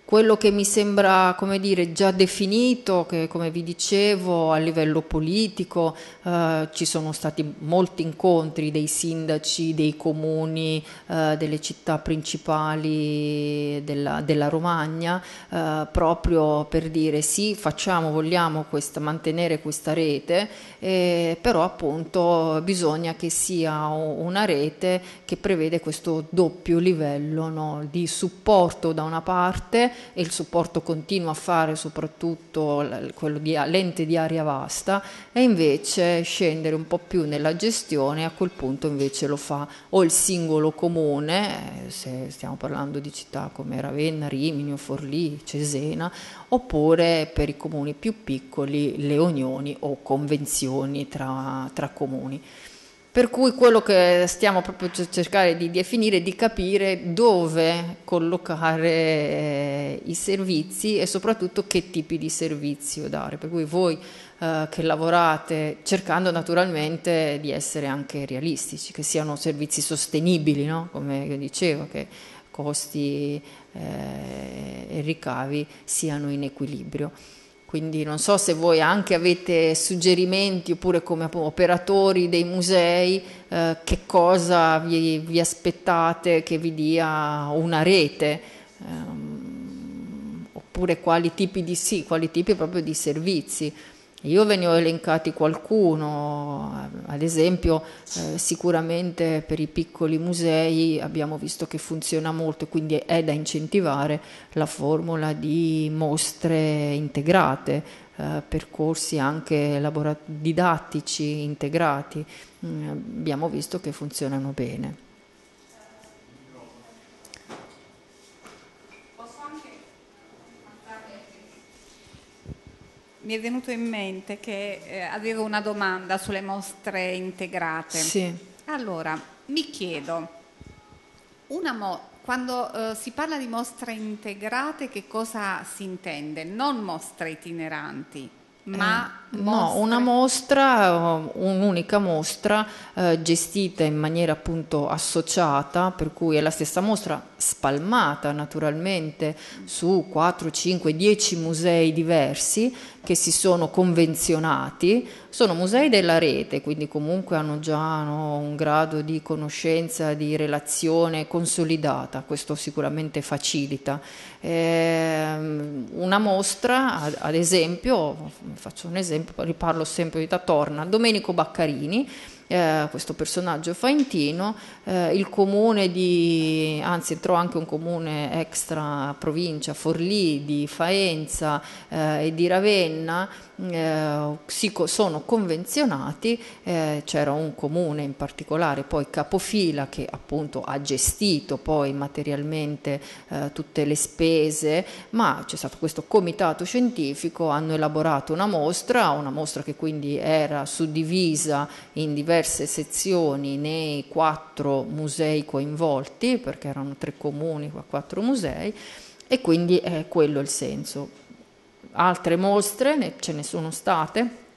quello che mi sembra come dire, già definito, che come vi dicevo a livello politico eh, ci sono stati molti incontri dei sindaci, dei comuni, eh, delle città principali della, della Romagna, eh, proprio per dire sì, facciamo, vogliamo questa, mantenere questa rete, eh, però appunto bisogna che sia una rete che prevede questo doppio livello no, di supporto da una parte, e il supporto continua a fare soprattutto quello di lente di aria vasta e invece scendere un po' più nella gestione a quel punto invece lo fa o il singolo comune, eh, se stiamo parlando di città come Ravenna, Rimini Forlì, Cesena, oppure per i comuni più piccoli le unioni o convenzioni tra, tra comuni. Per cui quello che stiamo proprio cercando di definire è di capire dove collocare eh, i servizi e soprattutto che tipi di servizi dare. Per cui voi eh, che lavorate cercando naturalmente di essere anche realistici, che siano servizi sostenibili, no? come io dicevo, che costi eh, e ricavi siano in equilibrio. Quindi non so se voi anche avete suggerimenti oppure come operatori dei musei eh, che cosa vi, vi, aspettate che vi dia una rete ehm, oppure quali tipi di sì, quali tipi proprio di servizi. Io ve ne ho elencati qualcuno, ad esempio eh, sicuramente per i piccoli musei abbiamo visto che funziona molto, e quindi è da incentivare la formula di mostre integrate, eh, percorsi anche didattici integrati, mm, abbiamo visto che funzionano bene. mi è venuto in mente che eh, avevo una domanda sulle mostre integrate. Sì. Allora, mi chiedo, quando eh, si parla di mostre integrate che cosa si intende? Non mostre itineranti, ma eh. No, una mostra, um, un'unica mostra eh, gestita in maniera appunto associata, per cui è la stessa mostra spalmata naturalmente su 4, 5, 10 musei diversi che si sono convenzionati, sono musei della rete, quindi comunque hanno già no, un grado di conoscenza, di relazione consolidata, questo sicuramente facilita. Eh, una mostra, ad esempio, faccio un esempio, sempre, riparlo sempre di Tatorna, Domenico Baccarini, eh, questo personaggio faentino, eh, il comune di, anzi entrò anche un comune extra provincia, Forlì, di Faenza eh, e di Ravenna, eh, si co- sono convenzionati, eh, c'era un comune in particolare, poi capofila, che appunto ha gestito poi materialmente eh, tutte le spese, ma c'è stato questo comitato scientifico, hanno elaborato una mostra, una mostra che quindi era suddivisa in diverse sezioni nei quattro musei coinvolti, perché erano tre comuni, quattro musei, e quindi è quello il senso altre mostre, ce ne sono state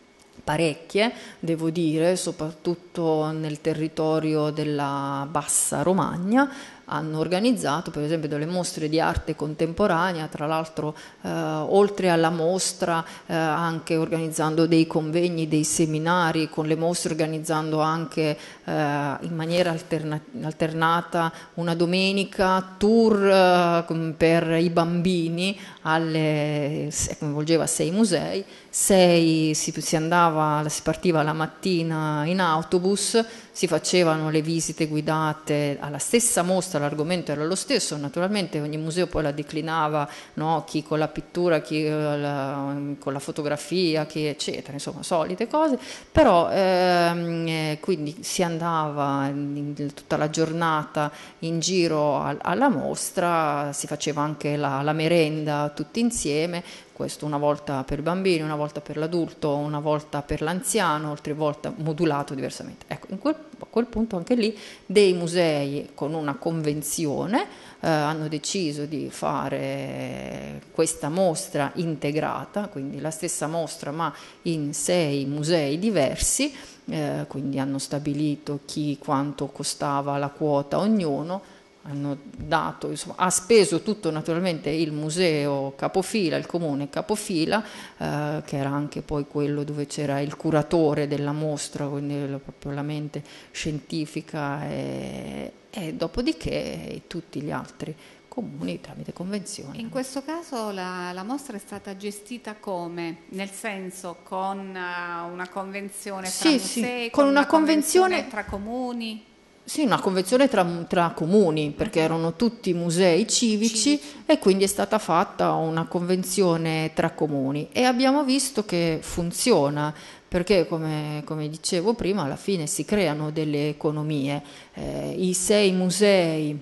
parecchie, devo dire, soprattutto nel territorio della Bassa Romagna, hanno organizzato per esempio delle mostre di arte contemporanea, tra l'altro eh, oltre alla mostra eh, anche organizzando dei convegni, dei seminari, con le mostre organizzando anche eh, in maniera alterna alternata una domenica tour eh, per i bambini, alle, coinvolgeva sei musei, sei, si, si, andava, si partiva la mattina in autobus, si facevano le visite guidate alla stessa mostra, l'argomento era lo stesso, naturalmente ogni museo poi la declinava, no? chi con la pittura, chi eh, la, con la fotografia, chi eccetera, insomma solite cose, però ehm, eh, quindi si andava in, in, tutta la giornata in giro al, alla mostra, si faceva anche la, la merenda tutti insieme, questo, una volta per bambini, una volta per l'adulto, una volta per l'anziano, altre volte modulato diversamente. Ecco, quel, a quel punto anche lì dei musei con una convenzione eh, hanno deciso di fare questa mostra integrata, quindi la stessa mostra ma in sei musei diversi, eh, quindi hanno stabilito chi quanto costava la quota ognuno hanno dato, insomma, ha speso tutto naturalmente il museo capofila, il comune capofila, eh, che era anche poi quello dove c'era il curatore della mostra, quindi proprio la mente scientifica e, e dopodiché tutti gli altri comuni tramite convenzioni. In questo caso la, la, mostra è stata gestita come? Nel senso con eh, una convenzione tra sì, musei, sì, con, con una, una convenzione, convenzione tra comuni? Sì, una convenzione tra, tra comuni, perché erano tutti musei civici Civici. e quindi è stata fatta una convenzione tra comuni e abbiamo visto che funziona, perché come, come, dicevo prima alla fine si creano delle economie. Eh, I sei musei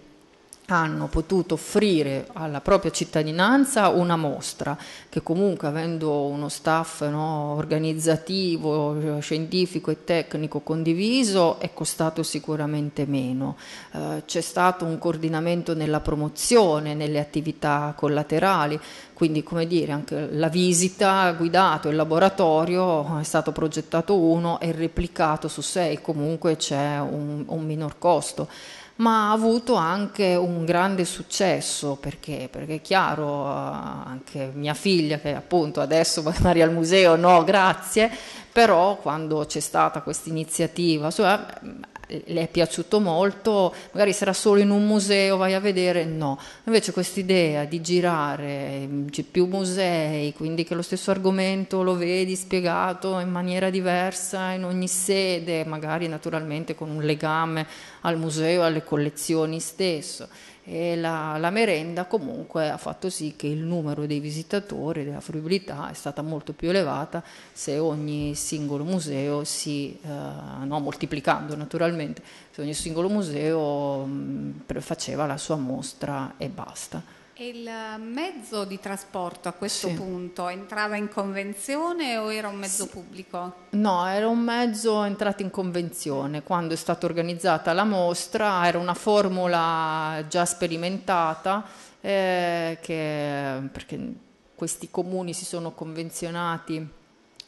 hanno potuto offrire alla propria cittadinanza una mostra che comunque avendo uno staff no, organizzativo, scientifico e tecnico condiviso è costato sicuramente meno. Eh, c'è stato un coordinamento nella promozione, nelle attività collaterali, quindi come dire anche la visita guidato, il laboratorio è stato progettato uno e replicato su sei, comunque c'è un, un minor costo ma ha avuto anche un grande successo perché, perché è chiaro, eh, anche mia figlia che appunto adesso va magari al museo, no grazie, però quando c'è stata questa iniziativa le è piaciuto molto, magari sarà solo in un museo, vai a vedere, no. Invece quest'idea di girare, c'è più musei, quindi che lo stesso argomento lo vedi spiegato in maniera diversa in ogni sede, magari naturalmente con un legame al museo alle collezioni stesso e la, la, merenda comunque ha fatto sì che il numero dei visitatori, della fruibilità è stata molto più elevata se ogni singolo museo si, eh, no, moltiplicando naturalmente, se ogni singolo museo mh, mm, faceva la sua mostra e basta il mezzo di trasporto a questo sì. punto entrava in convenzione o era un mezzo sì. pubblico? No, era un mezzo entrato in convenzione. Quando è stata organizzata la mostra era una formula già sperimentata eh, che, perché questi comuni si sono convenzionati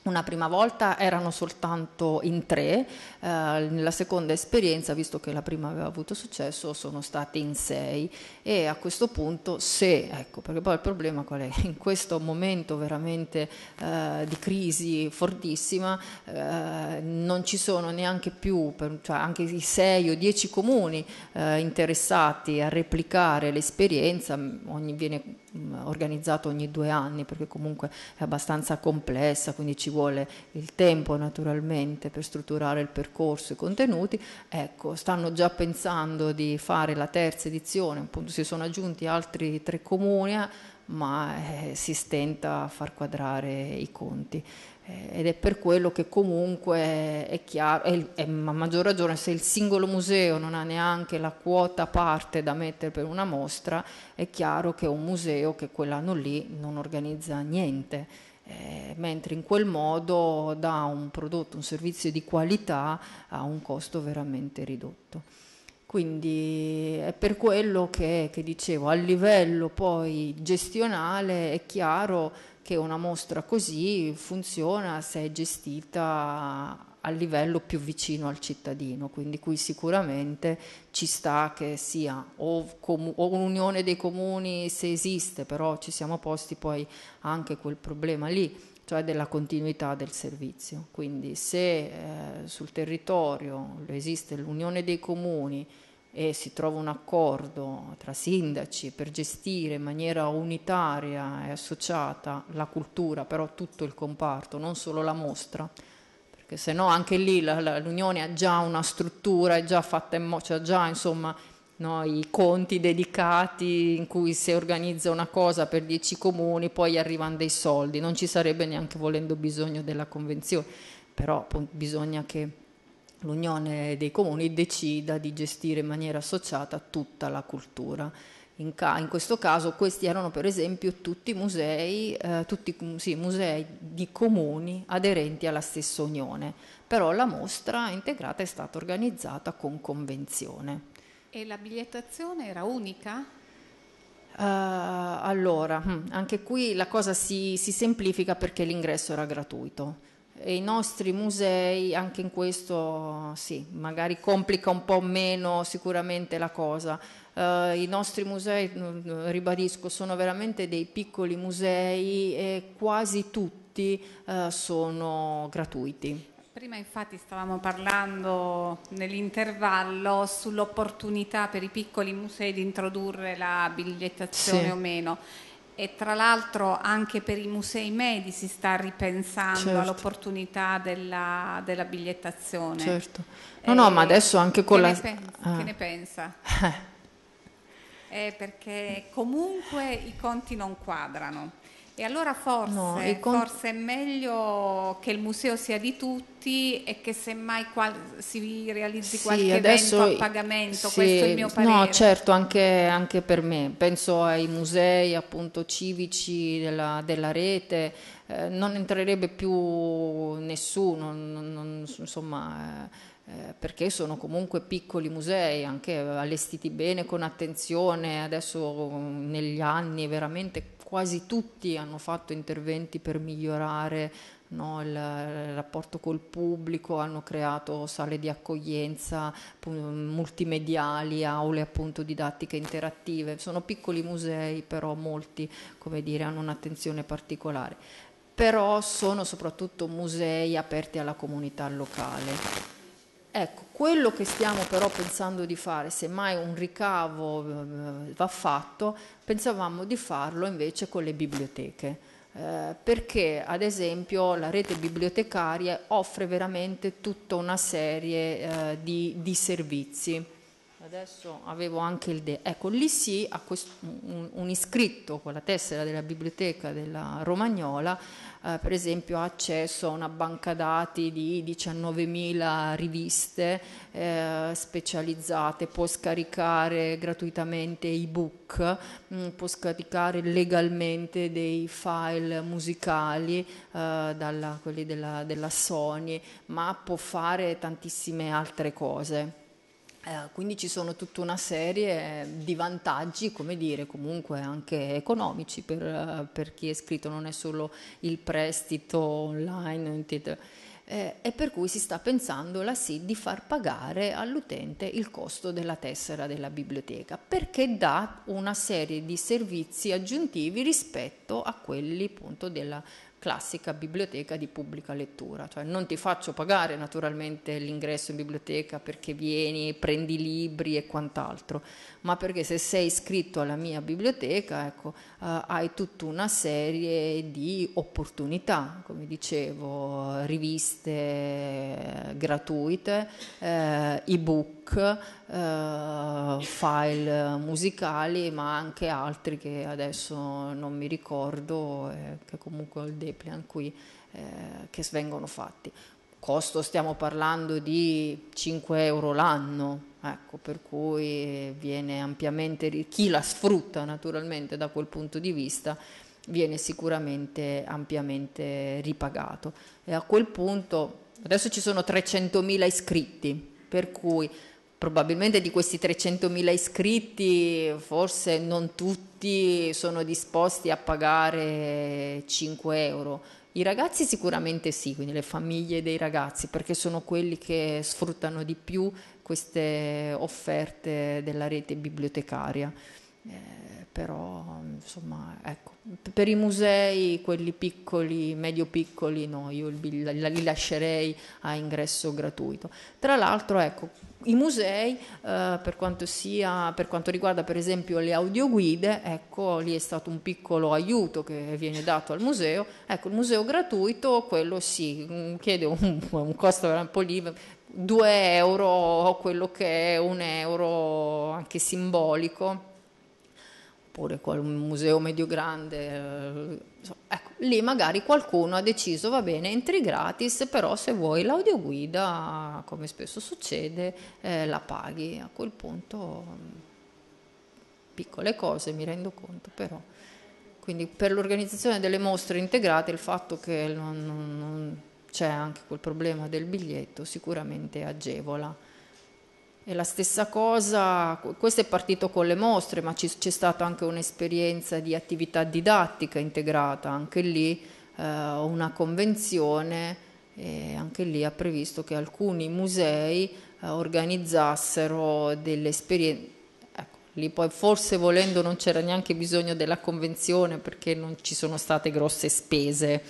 una prima volta erano soltanto in tre, eh, nella seconda esperienza, visto che la prima aveva avuto successo, sono stati in sei e a questo punto se, ecco, perché poi il problema qual è? In questo momento veramente eh, di crisi fortissima eh, non ci sono neanche più, per, cioè anche i sei o dieci comuni eh, interessati a replicare l'esperienza, ogni viene Mm, organizzato ogni due anni perché comunque è abbastanza complessa, quindi ci vuole il tempo naturalmente per strutturare il percorso e i contenuti, ecco, stanno già pensando di fare la terza edizione, appunto si sono aggiunti altri tre comuni, eh, ma eh, si stenta a far quadrare i conti. Eh, ed è per quello che comunque è chiaro, è, a maggior ragione se il singolo museo non ha neanche la quota parte da mettere per una mostra, è chiaro che un museo che quell'anno lì non organizza niente, eh, mentre in quel modo dà un prodotto, un servizio di qualità a un costo veramente ridotto. Quindi è per quello che, che dicevo, a livello poi gestionale è chiaro che una mostra così funziona se è gestita a livello più vicino al cittadino, quindi qui sicuramente ci sta che sia o, comu- o, un'unione dei comuni se esiste, però ci siamo posti poi anche quel problema lì, cioè della continuità del servizio. Quindi se eh, sul territorio esiste l'unione dei comuni, e si trova un accordo tra sindaci per gestire in maniera unitaria e associata la cultura, però tutto il comparto, non solo la mostra, perché se no anche lì l'Unione ha già una struttura, è già fatta in mo- cioè già insomma no, i conti dedicati in cui si organizza una cosa per dieci comuni poi arrivano dei soldi, non ci sarebbe neanche volendo bisogno della convenzione, però appunto, bisogna che l'Unione dei Comuni decida di gestire in maniera associata tutta la cultura. In, ca- in questo caso questi erano per esempio tutti musei, eh, tutti, sì, musei di comuni aderenti alla stessa Unione, però la mostra integrata è stata organizzata con convenzione. E la bigliettazione era unica? Uh, allora, hm, anche qui la cosa si, si semplifica perché l'ingresso era gratuito e i nostri musei anche in questo sì, magari complica un po' meno sicuramente la cosa. Uh, I nostri musei, mm, ribadisco, sono veramente dei piccoli musei e quasi tutti uh, sono gratuiti. Prima infatti stavamo parlando nell'intervallo sull'opportunità per i piccoli musei di introdurre la bigliettazione sì. o meno e tra l'altro anche per i musei medi si sta ripensando certo. all'opportunità della, della, bigliettazione. Certo. No, eh, no, ma adesso anche con che la... Ne pen- ah. Che ne pensa? eh, perché comunque i conti non quadrano. E allora forse, no, e con... forse, è meglio che il museo sia di tutti e che semmai qual... si realizzi qualche adesso... evento a pagamento, sì, questo è il mio parere. No, certo, anche, anche, per me. Penso ai musei appunto civici della, della rete, eh, non entrerebbe più nessuno, non, non, insomma... Eh, eh, perché sono comunque piccoli musei, anche allestiti bene, con attenzione, adesso mm, negli anni veramente quasi tutti hanno fatto interventi per migliorare no, il, il, rapporto col pubblico, hanno creato sale di accoglienza multimediali, aule appunto didattiche interattive, sono piccoli musei però molti come dire, hanno un'attenzione particolare però sono soprattutto musei aperti alla comunità locale Ecco, quello che stiamo però pensando di fare, semmai un ricavo eh, va fatto, pensavamo di farlo invece con le biblioteche. Eh, perché ad esempio la rete bibliotecaria offre veramente tutta una serie eh, di, di servizi Adesso avevo anche il de. Ecco, lì sì, a questo, un, un, iscritto con la tessera della biblioteca della Romagnola, eh, per esempio, ha accesso a una banca dati di 19.000 riviste eh, specializzate, può scaricare gratuitamente ebook, mh, mm, può scaricare legalmente dei file musicali, eh, dalla, quelli della, della Sony, ma può fare tantissime altre cose. Eh, quindi ci sono tutta una serie eh, di vantaggi, come dire, comunque anche economici per, eh, per chi è iscritto, non è solo il prestito online. Eh, e per cui si sta pensando la SID di far pagare all'utente il costo della tessera della biblioteca, perché dà una serie di servizi aggiuntivi rispetto a quelli appunto della biblioteca classica biblioteca di pubblica lettura, cioè non ti faccio pagare naturalmente l'ingresso in biblioteca perché vieni, prendi libri e quant'altro, ma perché se sei iscritto alla mia biblioteca ecco, uh, hai tutta una serie di opportunità, come dicevo, riviste eh, gratuite, eh, ebook, eh, file musicali, ma anche altri che adesso non mi ricordo, eh, che comunque ho il Deplian qui, eh, che vengono fatti costo stiamo parlando di 5 euro l'anno, Ecco, per cui viene ampiamente, chi la sfrutta naturalmente da quel punto di vista viene sicuramente ampiamente ripagato. E a quel punto, adesso ci sono 300.000 iscritti, per cui probabilmente di questi 300.000 iscritti forse non tutti sono disposti a pagare 5 euro. I ragazzi sicuramente sì, quindi le famiglie dei ragazzi, perché sono quelli che sfruttano di più queste offerte della rete bibliotecaria. Eh, però insomma ecco per i musei quelli piccoli medio piccoli no io li lascerei a ingresso gratuito tra l'altro ecco i musei eh, per, quanto sia, per quanto riguarda per esempio le audioguide ecco lì è stato un piccolo aiuto che viene dato al museo ecco il museo gratuito quello sì mm, chiede un, un costo un po' lì 2 euro o quello che è un euro anche simbolico oppure un museo medio grande eh, ecco, lì magari qualcuno ha deciso va bene entri gratis però se vuoi l'audioguida come spesso succede eh, la paghi a quel punto mm, piccole cose mi rendo conto però quindi per l'organizzazione delle mostre integrate il fatto che non, non, non c'è anche quel problema del biglietto, sicuramente agevola. E la stessa cosa, questo è partito con le mostre, ma c'è stata anche un'esperienza di attività didattica integrata, anche lì eh, una convenzione e anche lì ha previsto che alcuni musei eh, organizzassero delle esperienze. Ecco, lì poi forse volendo non c'era neanche bisogno della convenzione perché non ci sono state grosse spese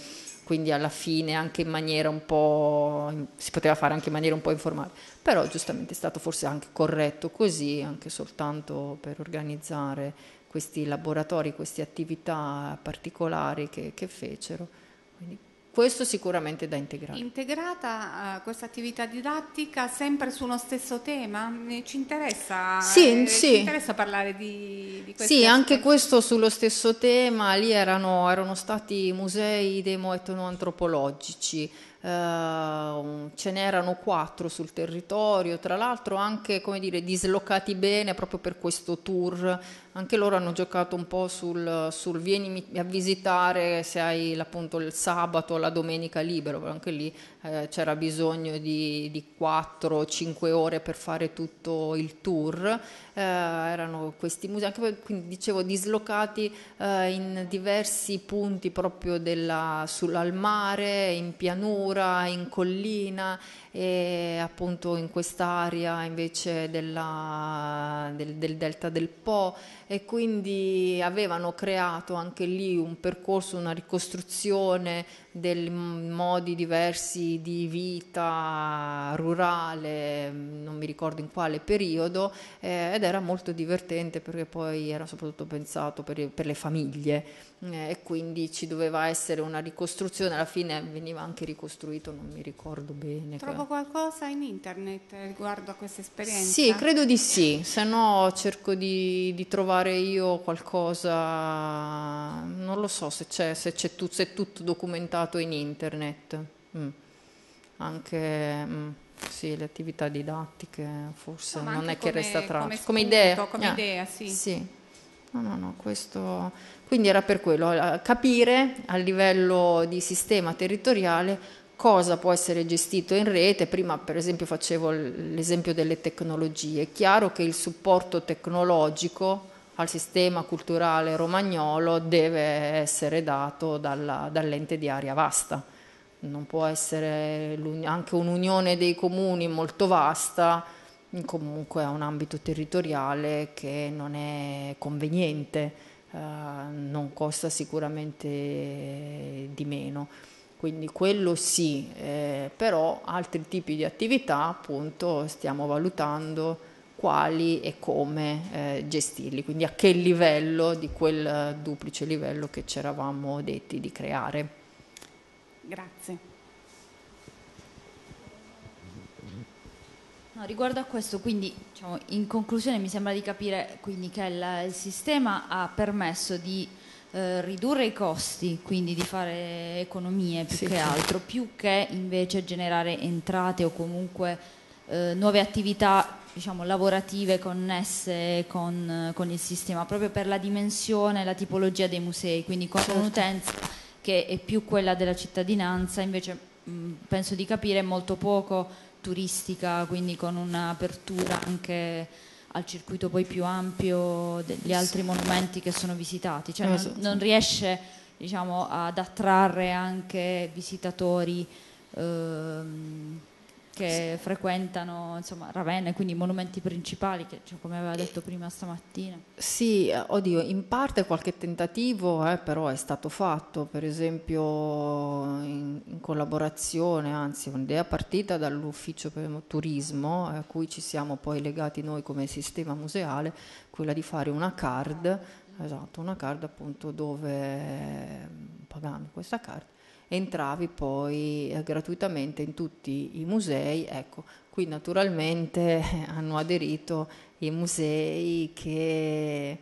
quindi alla fine anche in maniera un po' si poteva fare anche in maniera un po' informale però giustamente è stato forse anche corretto così anche soltanto per organizzare questi laboratori queste attività particolari che, che fecero quindi questo sicuramente da integrare. Integrata uh, questa attività didattica sempre su uno stesso tema? Ci interessa, sì, eh, sì. Ci interessa parlare di, di questo? Sì, aspetto. anche questo sullo stesso tema, lì erano, erano stati musei demo-etnoantropologici, eh, ce n'erano quattro sul territorio, tra l'altro anche come dire, dislocati bene proprio per questo tour, anche loro hanno giocato un po' sul, sul vieni a visitare se hai appunto il sabato o la domenica libero, anche lì eh, c'era bisogno di, di 4-5 ore per fare tutto il tour, eh, erano questi musei, anche quindi dicevo dislocati eh, in diversi punti proprio della, sul, al mare, in pianura, pianura, in collina e appunto in quest'area invece della, del, del, delta del Po e quindi avevano creato anche lì un percorso, una ricostruzione dei modi diversi di vita rurale, non mi ricordo in quale periodo, eh, ed era molto divertente perché poi era soprattutto pensato per, per le famiglie eh, e quindi ci doveva essere una ricostruzione, alla fine veniva anche ricostruito, non mi ricordo bene. Trovo pubblicato qualcosa in internet riguardo a questa esperienza? Sì, credo di sì, se no cerco di, di trovare io qualcosa, non lo so se c'è, se c'è tu, se è tutto documentato in internet, mm. anche... Mm. Sì, le attività didattiche forse no, non è che resta traccia. Come, come, idea. Come eh, idea, sì. sì. No, no, no, questo... Quindi era per quello, capire a livello di sistema territoriale cosa può essere gestito in rete. Prima per esempio facevo l'esempio delle tecnologie. È chiaro che il supporto tecnologico al sistema culturale romagnolo deve essere dato dalla, dall'ente di area vasta. Non può essere anche un'unione dei comuni molto vasta, comunque ha un ambito territoriale che non è conveniente, eh, non costa sicuramente di meno quindi quello sì, eh, però altri tipi di attività appunto stiamo valutando quali e come eh, gestirli, quindi a che livello di quel duplice livello che ci eravamo detti di creare. Grazie. No, riguardo a questo, quindi diciamo, in conclusione mi sembra di capire quindi, che il, il sistema ha permesso di eh, ridurre i costi, quindi di fare economie più sì, che altro, più che invece generare entrate o comunque eh, nuove attività diciamo, lavorative connesse con, con, il sistema, proprio per la dimensione e la tipologia dei musei, quindi con certo. un'utenza che è più quella della cittadinanza, invece mh, mm, penso di capire molto poco turistica, quindi con un'apertura anche al circuito poi più ampio degli altri monumenti che sono visitati, cioè eh, non, non riesce diciamo, ad attrarre anche visitatori ehm, che frequentano insomma, Ravenna e quindi i monumenti principali, che, cioè, come aveva detto prima stamattina. Sì, eh, oddio, in parte qualche tentativo eh, però è stato fatto, per esempio in, in collaborazione, anzi un'idea partita dall'ufficio per il turismo, eh, a cui ci siamo poi legati noi come sistema museale, quella di fare una card. Esatto, una card appunto dove eh, pagando questa card entravi poi eh, gratuitamente in tutti i musei. Ecco, qui naturalmente hanno aderito i musei che,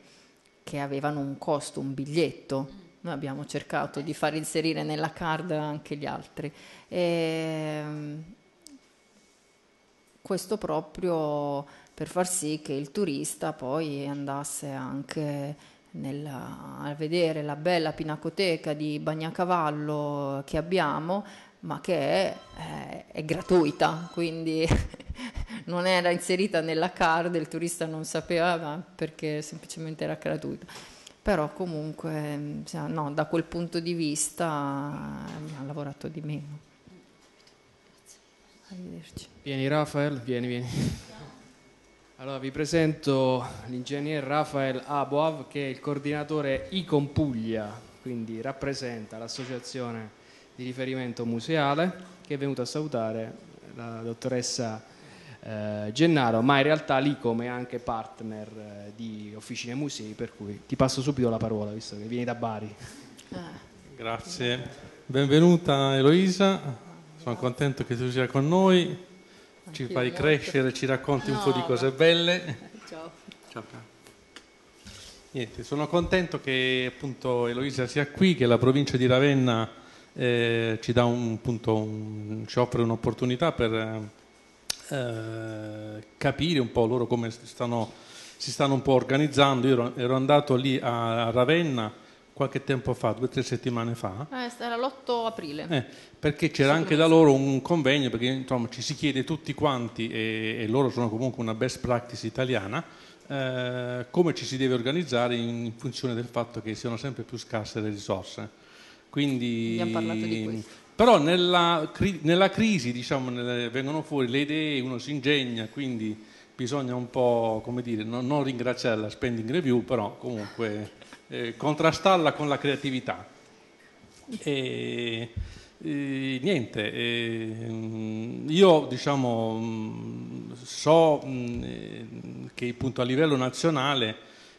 che avevano un costo, un biglietto. Mm. Noi abbiamo cercato di far inserire nella card anche gli altri. E, ehm, questo proprio per far sì che il turista poi andasse anche nella, a vedere la bella pinacoteca di Bagnacavallo che abbiamo, ma che è, eh, è, è gratuita, quindi non era inserita nella card, il turista non sapeva perché semplicemente era gratuita. Però comunque cioè, no, da quel punto di vista mi eh, ha lavorato di meno. Arrivederci. Vieni Rafael, vieni, vieni. Allora vi presento l'ingegner Rafael Aboav che è il coordinatore ICOM Puglia, quindi rappresenta l'associazione di riferimento museale che è venuto a salutare la dottoressa eh, Gennaro, ma in realtà l'ICOM è anche partner eh, di Officine Musei, per cui ti passo subito la parola visto che vieni da Bari. Eh. Grazie, benvenuta Eloisa, sono contento che tu sia con noi ci fai molto. crescere, ci racconti no, un po' di cose belle. Ciao. ciao. Niente, sono contento che appunto Eloisa sia qui, che la provincia di Ravenna eh, ci, un, appunto, un, ci, offre un'opportunità per eh, capire un po' loro come si stanno, si stanno un po' organizzando. Io ero, ero andato lì a Ravenna qualche tempo fa, due o tre settimane fa. Eh, era l'8 aprile. Eh, perché c'era anche da loro un convegno, perché insomma, ci si chiede tutti quanti, e, e, loro sono comunque una best practice italiana, eh, come ci si deve organizzare in funzione del fatto che siano sempre più scarse le risorse. Quindi, Abbiamo parlato di questo. Però nella, nella crisi diciamo, nelle, vengono fuori le idee, uno si ingegna, quindi bisogna un po', come dire, non, non ringraziare la spending review, però comunque... Eh, contrastarla con la creatività. E, e, niente, e, mm, io diciamo, mm, so mm, che appunto, a livello nazionale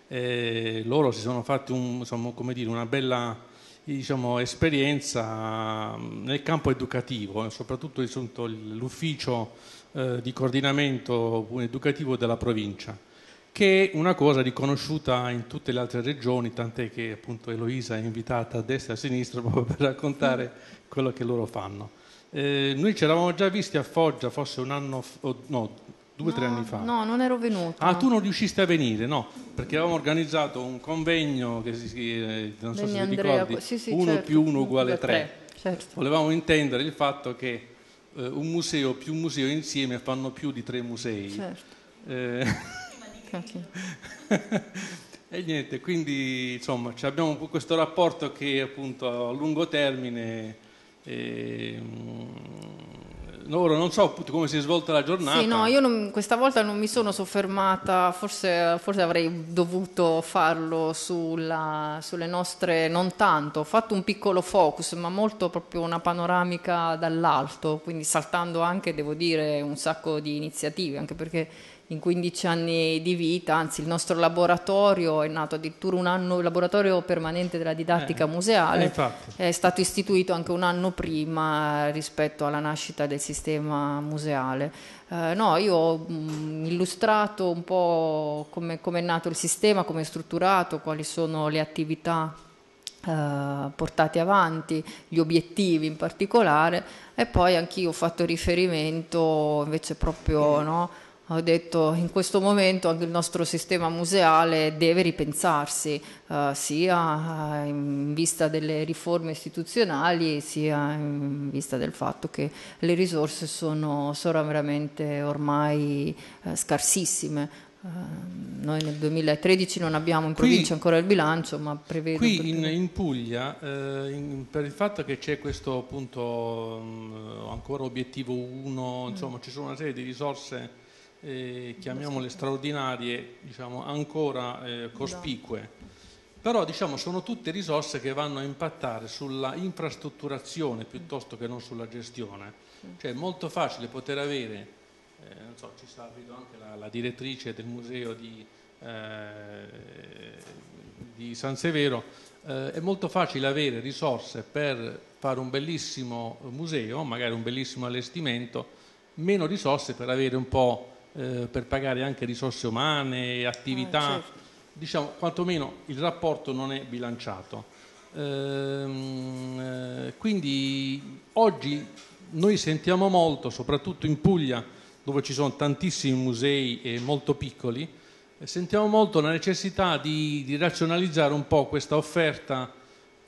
eh, loro si sono fatti un, insomma, dire, una bella diciamo, esperienza nel campo educativo, eh, soprattutto l'ufficio eh, di coordinamento educativo della provincia che è una cosa riconosciuta in tutte le altre regioni, tant'è che appunto Eloisa è invitata a destra e a sinistra proprio per raccontare quello che loro fanno. Eh, noi ci eravamo già visti a Foggia, forse un anno, o, no, due o no, tre anni fa. No, non ero venuta. Ah, tu non riusciste a venire, no, perché avevamo organizzato un convegno che si, si eh, non so Bene, se Andrea, ricordi, sì, sì, uno certo. più uno uguale tre. Certo. Volevamo intendere il fatto che eh, un museo più un museo insieme fanno più di tre musei. Certo. Eh, Okay. e niente, quindi insomma abbiamo questo rapporto che appunto a lungo termine... Eh, ora non so come si è svolta la giornata. Sì, no, io non, questa volta non mi sono soffermata, forse, forse avrei dovuto farlo sulla, sulle nostre, non tanto, ho fatto un piccolo focus, ma molto proprio una panoramica dall'alto, quindi saltando anche, devo dire, un sacco di iniziative, anche perché in 15 anni di vita, anzi il nostro laboratorio è nato addirittura un anno, il laboratorio permanente della didattica eh, eh museale eh, è stato istituito anche un anno prima rispetto alla nascita del sistema museale. Eh, no, io ho mm, mh, illustrato un po' come, come è nato il sistema, come è strutturato, quali sono le attività Uh, eh, portati avanti, gli obiettivi in particolare, e poi anch'io ho fatto riferimento invece proprio no, ho detto in questo momento anche il nostro sistema museale deve ripensarsi eh, sia eh, in vista delle riforme istituzionali sia in vista del fatto che le risorse sono, sono veramente ormai eh, scarsissime. Eh, noi nel 2013 non abbiamo in provincia qui, ancora il bilancio, ma prevedo... Qui per... in, in, Puglia, eh, in, per il fatto che c'è questo appunto mh, mm, ancora obiettivo 1, insomma mm. ci sono una serie di risorse eh, chiamiamole straordinarie, diciamo, ancora eh, cospicue. Però diciamo, sono tutte risorse che vanno a impattare sulla infrastrutturazione piuttosto che non sulla gestione. Cioè è molto facile poter avere, eh, non so, ci sta vedo anche la, la direttrice del museo di, eh, di San Severo, eh, è molto facile avere risorse per fare un bellissimo museo, magari un bellissimo allestimento, meno risorse per avere un po' Eh, per pagare anche risorse umane, attività, ah, certo. diciamo quantomeno il rapporto non è bilanciato. Ehm, eh, quindi oggi noi sentiamo molto, soprattutto in Puglia, dove ci sono tantissimi musei e molto piccoli, eh, sentiamo molto la necessità di, di razionalizzare un po' questa offerta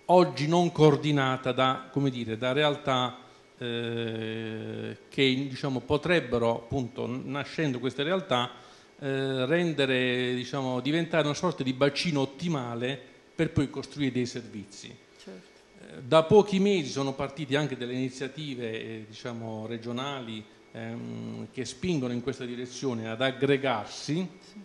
oggi non coordinata da, dire, da realtà eh, che diciamo, potrebbero, appunto, nascendo queste realtà, eh, rendere, diciamo, diventare una sorta di bacino ottimale per poi costruire dei servizi. Certo. Eh, da pochi mesi sono partite anche delle iniziative eh, diciamo, regionali ehm, che spingono in questa direzione ad aggregarsi. Sì.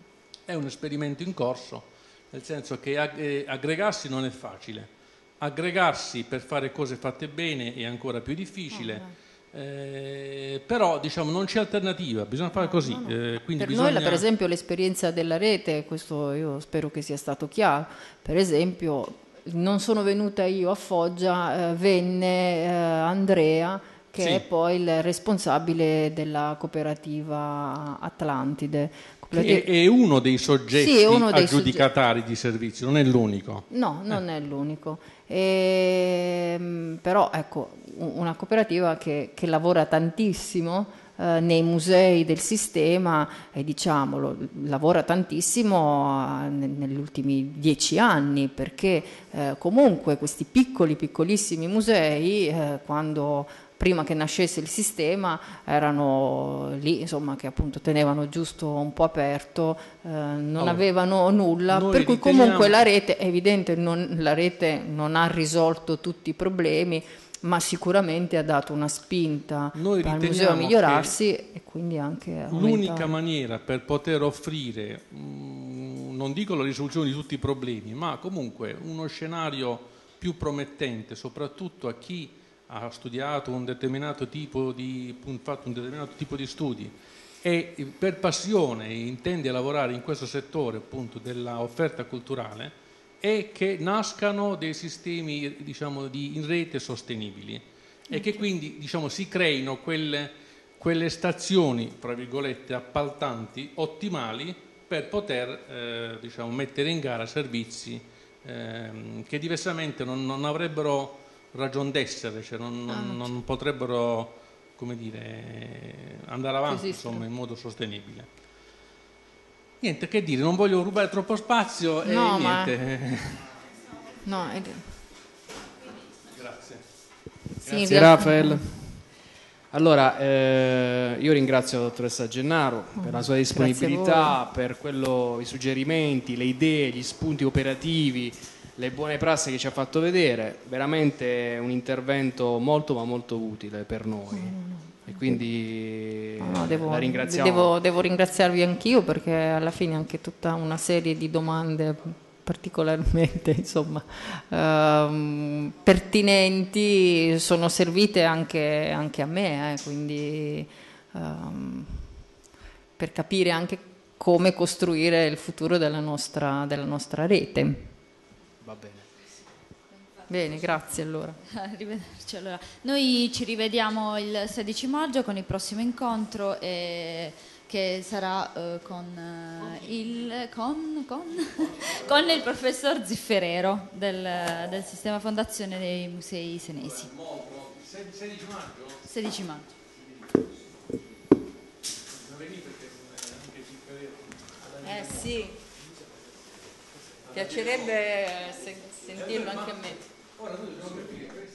È un esperimento in corso, nel senso che eh, aggregarsi non è facile aggregarsi per fare cose fatte bene è ancora più difficile. Eh, però diciamo non c'è alternativa, bisogna fare così. Eh, per bisogna... noi, per esempio, l'esperienza della rete, questo io spero che sia stato chiaro. Per esempio, non sono venuta io a Foggia, eh, venne eh, Andrea che sì. è poi il responsabile della cooperativa Atlantide. Cooperativa... È, è, uno dei soggetti sì, uno dei aggiudicatari soggetti. di servizio, non è l'unico. No, non eh. è l'unico. E, ehm, però ecco, una cooperativa che, che lavora tantissimo eh, nei musei del sistema e diciamolo, lavora tantissimo eh, negli ultimi dieci anni perché eh, comunque questi piccoli, piccolissimi musei eh, quando prima che nascesse il sistema erano lì, insomma, che appunto tenevano giusto un po' aperto, eh, non allora, avevano nulla, per cui riteniamo... comunque la rete, è evidente, non, la rete non ha risolto tutti i problemi, ma sicuramente ha dato una spinta Noi al museo a migliorarsi e quindi anche a L'unica maniera per poter offrire, mm, non dico la risoluzione di tutti i problemi, ma comunque uno scenario più promettente, soprattutto a chi ha studiato un determinato tipo di, fatto un determinato tipo di studi e eh, per passione intende lavorare in questo settore appunto dell'offerta culturale e che nascano dei sistemi diciamo, di, in rete sostenibili e che quindi diciamo, si creino quelle, quelle stazioni, tra virgolette, appaltanti ottimali per poter eh, diciamo, mettere in gara servizi eh, che diversamente non, non avrebbero ragion d'essere, cioè non, non, ah, non, potrebbero dire, andare avanti insomma, in modo sostenibile. Niente, che dire, non voglio rubare troppo spazio e no, niente. Ma... No, è... Grazie. Sì, Grazie Rafael. Allora, eh, io ringrazio la dottoressa Gennaro oh, per la sua disponibilità, per quello, i suggerimenti, le idee, gli spunti operativi le buone prassi che ci ha fatto vedere, veramente un intervento molto ma molto utile per noi. E quindi no, devo, devo, devo ringraziarvi anch'io perché alla fine anche tutta una serie di domande particolarmente insomma, ehm, pertinenti sono servite anche, anche a me, eh, quindi ehm, per capire anche come costruire il futuro della nostra, della nostra rete. Va bene. Bene, grazie allora. Arrivederci allora. Noi ci rivediamo il 16 maggio con il prossimo incontro eh, che sarà eh, con, eh, il, con, con, con, il, professor Zifferero del, del, sistema fondazione dei musei senesi. 16 maggio? 16 maggio. Eh sì. Piacerebbe sentirlo anche a me.